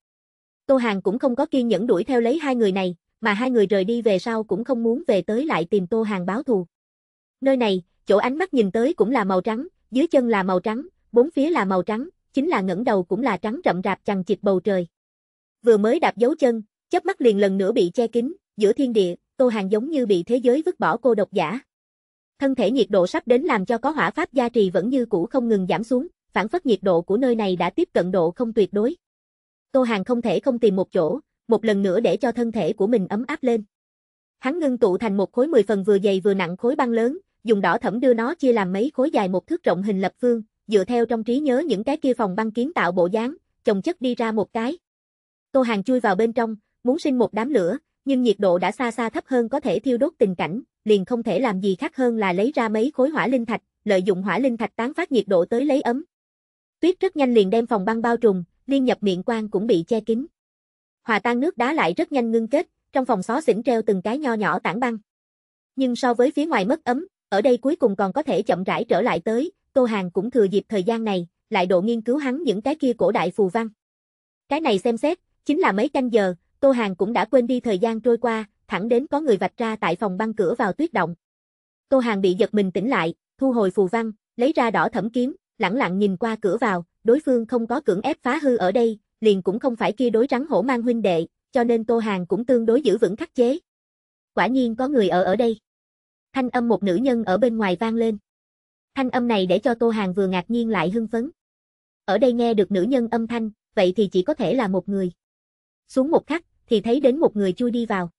Tô hàng cũng không có kiên nhẫn đuổi theo lấy hai người này, mà hai người rời đi về sau cũng không muốn về tới lại tìm Tô hàng báo thù. Nơi này, chỗ ánh mắt nhìn tới cũng là màu trắng, dưới chân là màu trắng, bốn phía là màu trắng, chính là ngẩng đầu cũng là trắng rậm rạp chằng chịt bầu trời. Vừa mới đạp dấu chân, chớp mắt liền lần nữa bị che kín, giữa thiên địa, Tô Hàng giống như bị thế giới vứt bỏ cô độc giả. Thân thể nhiệt độ sắp đến làm cho có hỏa pháp gia trì vẫn như cũ không ngừng giảm xuống, phản phất nhiệt độ của nơi này đã tiếp cận độ không tuyệt đối. Tô Hàng không thể không tìm một chỗ, một lần nữa để cho thân thể của mình ấm áp lên. Hắn ngưng tụ thành một khối 10 phần vừa dày vừa nặng khối băng lớn, dùng đỏ thẫm đưa nó chia làm mấy khối dài một thước rộng hình lập phương, dựa theo trong trí nhớ những cái kia phòng băng kiến tạo bộ dáng, chồng chất đi ra một cái. Tô Hàng chui vào bên trong, muốn sinh một đám lửa, nhưng nhiệt độ đã xa xa thấp hơn có thể thiêu đốt tình cảnh, liền không thể làm gì khác hơn là lấy ra mấy khối hỏa linh thạch, lợi dụng hỏa linh thạch tán phát nhiệt độ tới lấy ấm. Tuyết rất nhanh liền đem phòng băng bao trùm, liên nhập miệng quang cũng bị che kín. Hòa tan nước đá lại rất nhanh ngưng kết, trong phòng xó xỉnh treo từng cái nho nhỏ tảng băng. Nhưng so với phía ngoài mất ấm, ở đây cuối cùng còn có thể chậm rãi trở lại tới, Tô Hàng cũng thừa dịp thời gian này, lại độ nghiên cứu hắn những cái kia cổ đại phù văn. Cái này xem xét, chính là mấy canh giờ, Tô Hàng cũng đã quên đi thời gian trôi qua, thẳng đến có người vạch ra tại phòng băng cửa vào tuyết động. Tô Hàng bị giật mình tỉnh lại, thu hồi phù văn, lấy ra đỏ thẩm kiếm, lẳng lặng nhìn qua cửa vào, đối phương không có cưỡng ép phá hư ở đây, liền cũng không phải kia đối rắn hổ mang huynh đệ, cho nên Tô Hàng cũng tương đối giữ vững khắc chế. Quả nhiên có người ở ở đây. Thanh âm một nữ nhân ở bên ngoài vang lên. Thanh âm này để cho Tô Hàng vừa ngạc nhiên lại hưng phấn. Ở đây nghe được nữ nhân âm thanh, vậy thì chỉ có thể là một người. Xuống một khắc, thì thấy đến một người chui đi vào.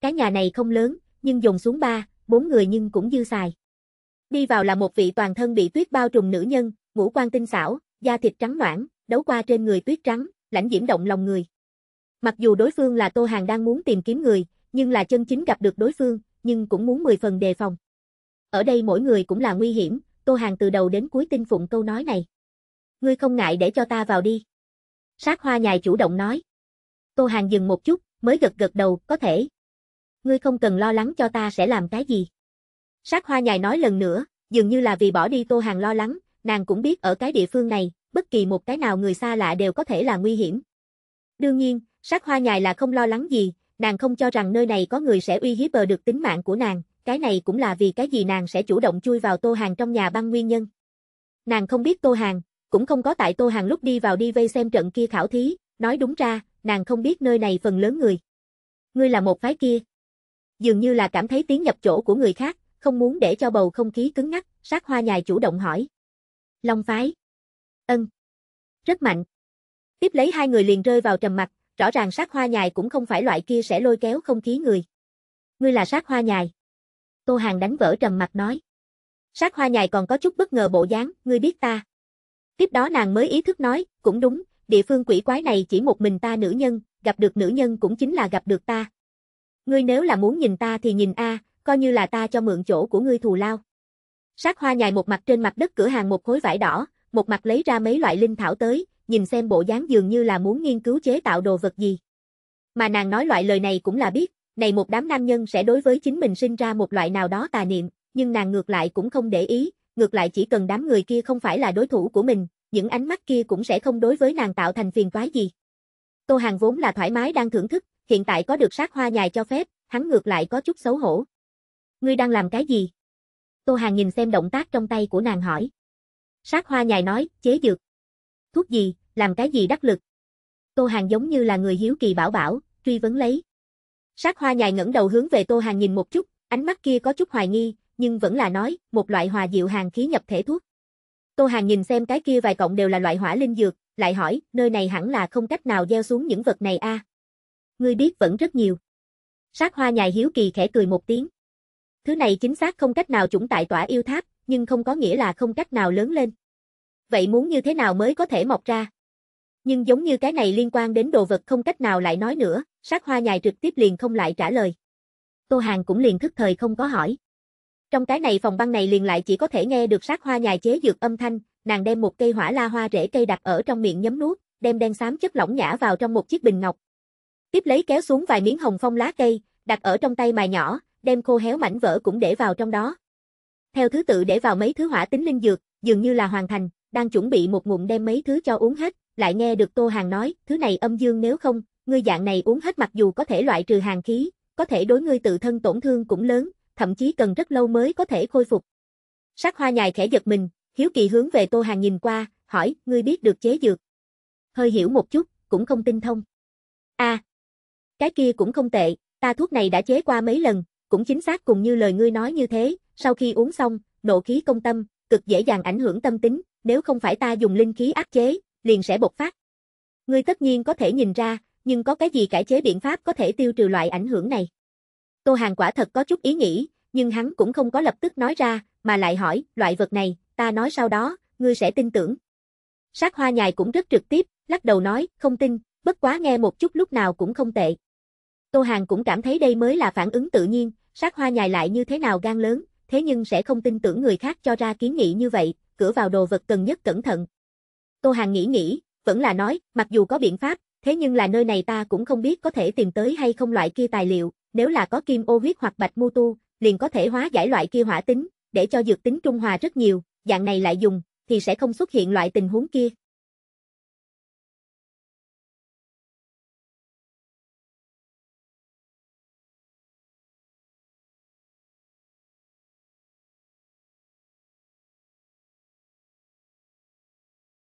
Cái nhà này không lớn, nhưng dùng xuống ba, bốn người nhưng cũng dư xài. Đi vào là một vị toàn thân bị tuyết bao trùm nữ nhân, ngũ quan tinh xảo, da thịt trắng noãn, đấu qua trên người tuyết trắng, lãnh diễm động lòng người. Mặc dù đối phương là Tô Hàng đang muốn tìm kiếm người, nhưng là chân chính gặp được đối phương, nhưng cũng muốn 10 phần đề phòng. Ở đây mỗi người cũng là nguy hiểm, Tô Hàng từ đầu đến cuối tin phụng câu nói này. Ngươi không ngại để cho ta vào đi. Sát hoa nhài chủ động nói. Tô Hàng dừng một chút, mới gật gật đầu, có thể. Ngươi không cần lo lắng cho ta sẽ làm cái gì. Sát hoa nhài nói lần nữa, dường như là vì bỏ đi Tô Hàng lo lắng, nàng cũng biết ở cái địa phương này, bất kỳ một cái nào người xa lạ đều có thể là nguy hiểm. Đương nhiên, sát hoa nhài là không lo lắng gì, nàng không cho rằng nơi này có người sẽ uy hiếp bờ được tính mạng của nàng, cái này cũng là vì cái gì nàng sẽ chủ động chui vào Tô Hàng trong nhà băng nguyên nhân. Nàng không biết Tô Hàng, cũng không có tại Tô Hàng lúc đi vào đi vây xem trận kia khảo thí, nói đúng ra, nàng không biết nơi này phần lớn người. Ngươi là một phái kia. Dường như là cảm thấy tiếng nhập chỗ của người khác, không muốn để cho bầu không khí cứng ngắc, sát hoa nhài chủ động hỏi. Long phái. Ân. Rất mạnh. Tiếp lấy hai người liền rơi vào trầm mặt, rõ ràng sát hoa nhài cũng không phải loại kia sẽ lôi kéo không khí người. Ngươi là sát hoa nhài. Tô Hàng đánh vỡ trầm mặt nói. Sát hoa nhài còn có chút bất ngờ bộ dáng, ngươi biết ta. Tiếp đó nàng mới ý thức nói, cũng đúng, địa phương quỷ quái này chỉ một mình ta nữ nhân, gặp được nữ nhân cũng chính là gặp được ta. Ngươi nếu là muốn nhìn ta thì nhìn a, coi như là ta cho mượn chỗ của ngươi thù lao. Sát hoa nhài một mặt trên mặt đất cửa hàng một khối vải đỏ, một mặt lấy ra mấy loại linh thảo tới, nhìn xem bộ dáng dường như là muốn nghiên cứu chế tạo đồ vật gì. Mà nàng nói loại lời này cũng là biết, này một đám nam nhân sẽ đối với chính mình sinh ra một loại nào đó tà niệm, nhưng nàng ngược lại cũng không để ý, ngược lại chỉ cần đám người kia không phải là đối thủ của mình, những ánh mắt kia cũng sẽ không đối với nàng tạo thành phiền toái gì. Tô Hàng vốn là thoải mái đang thưởng thức, hiện tại có được sát hoa nhài cho phép, hắn ngược lại có chút xấu hổ. Ngươi đang làm cái gì? Tô Hàng nhìn xem động tác trong tay của nàng hỏi. Sát hoa nhài nói, chế dược thuốc gì, làm cái gì đắc lực. Tô Hàng giống như là người hiếu kỳ bảo bảo, truy vấn lấy. Sát hoa nhài ngẩng đầu hướng về Tô Hàng nhìn một chút, ánh mắt kia có chút hoài nghi, nhưng vẫn là nói, một loại hòa diệu hàng khí nhập thể thuốc. Tô Hàng nhìn xem cái kia vài cộng đều là loại hỏa linh dược, lại hỏi, nơi này hẳn là không cách nào gieo xuống những vật này a. À? Ngươi biết vẫn rất nhiều. Sát hoa nhài hiếu kỳ khẽ cười một tiếng. Thứ này chính xác không cách nào chủng tại tỏa yêu tháp, nhưng không có nghĩa là không cách nào lớn lên vậy muốn như thế nào mới có thể mọc ra? Nhưng giống như cái này liên quan đến đồ vật không cách nào lại nói nữa, sát hoa nhài trực tiếp liền không lại trả lời. Tô Hàng cũng liền thức thời không có hỏi. Trong cái này phòng băng này liền lại chỉ có thể nghe được sát hoa nhài chế dược âm thanh, nàng đem một cây hỏa la hoa rễ cây đặt ở trong miệng nhấm nuốt, đem đen xám chất lỏng nhả vào trong một chiếc bình ngọc. Tiếp lấy kéo xuống vài miếng hồng phong lá cây, đặt ở trong tay mài nhỏ, đem khô héo mảnh vỡ cũng để vào trong đó. Theo thứ tự để vào mấy thứ hỏa tính linh dược, dường như là hoàn thành, đang chuẩn bị một ngụm đem mấy thứ cho uống hết, lại nghe được Tô Hàng nói, thứ này âm dương nếu không, ngươi dạng này uống hết mặc dù có thể loại trừ hàng khí, có thể đối ngươi tự thân tổn thương cũng lớn, thậm chí cần rất lâu mới có thể khôi phục. sắc hoa nhài khẽ giật mình, hiếu kỳ hướng về Tô Hàng nhìn qua, hỏi, ngươi biết được chế dược. Hơi hiểu một chút, cũng không tinh thông. a à, cái kia cũng không tệ, ta thuốc này đã chế qua mấy lần, cũng chính xác cùng như lời ngươi nói như thế, sau khi uống xong, nộ khí công tâm, cực dễ dàng ảnh hưởng tâm tính, nếu không phải ta dùng linh khí áp chế, liền sẽ bộc phát. Ngươi tất nhiên có thể nhìn ra, nhưng có cái gì cải chế biện pháp có thể tiêu trừ loại ảnh hưởng này? Tô Hàng quả thật có chút ý nghĩ, nhưng hắn cũng không có lập tức nói ra, mà lại hỏi, loại vật này, ta nói sau đó, ngươi sẽ tin tưởng. Sát hoa nhài cũng rất trực tiếp, lắc đầu nói, không tin, bất quá nghe một chút lúc nào cũng không tệ. Tô Hàng cũng cảm thấy đây mới là phản ứng tự nhiên, sát hoa nhài lại như thế nào gan lớn, thế nhưng sẽ không tin tưởng người khác cho ra kiến nghị như vậy, cửa vào đồ vật cần nhất cẩn thận. Tô Hàng nghĩ nghĩ, vẫn là nói, mặc dù có biện pháp, thế nhưng là nơi này ta cũng không biết có thể tìm tới hay không loại kia tài liệu, nếu là có kim ô huyết hoặc bạch mu tu, liền có thể hóa giải loại kia hỏa tính, để cho dược tính trung hòa rất nhiều, dạng này lại dùng, thì sẽ không xuất hiện loại tình huống kia.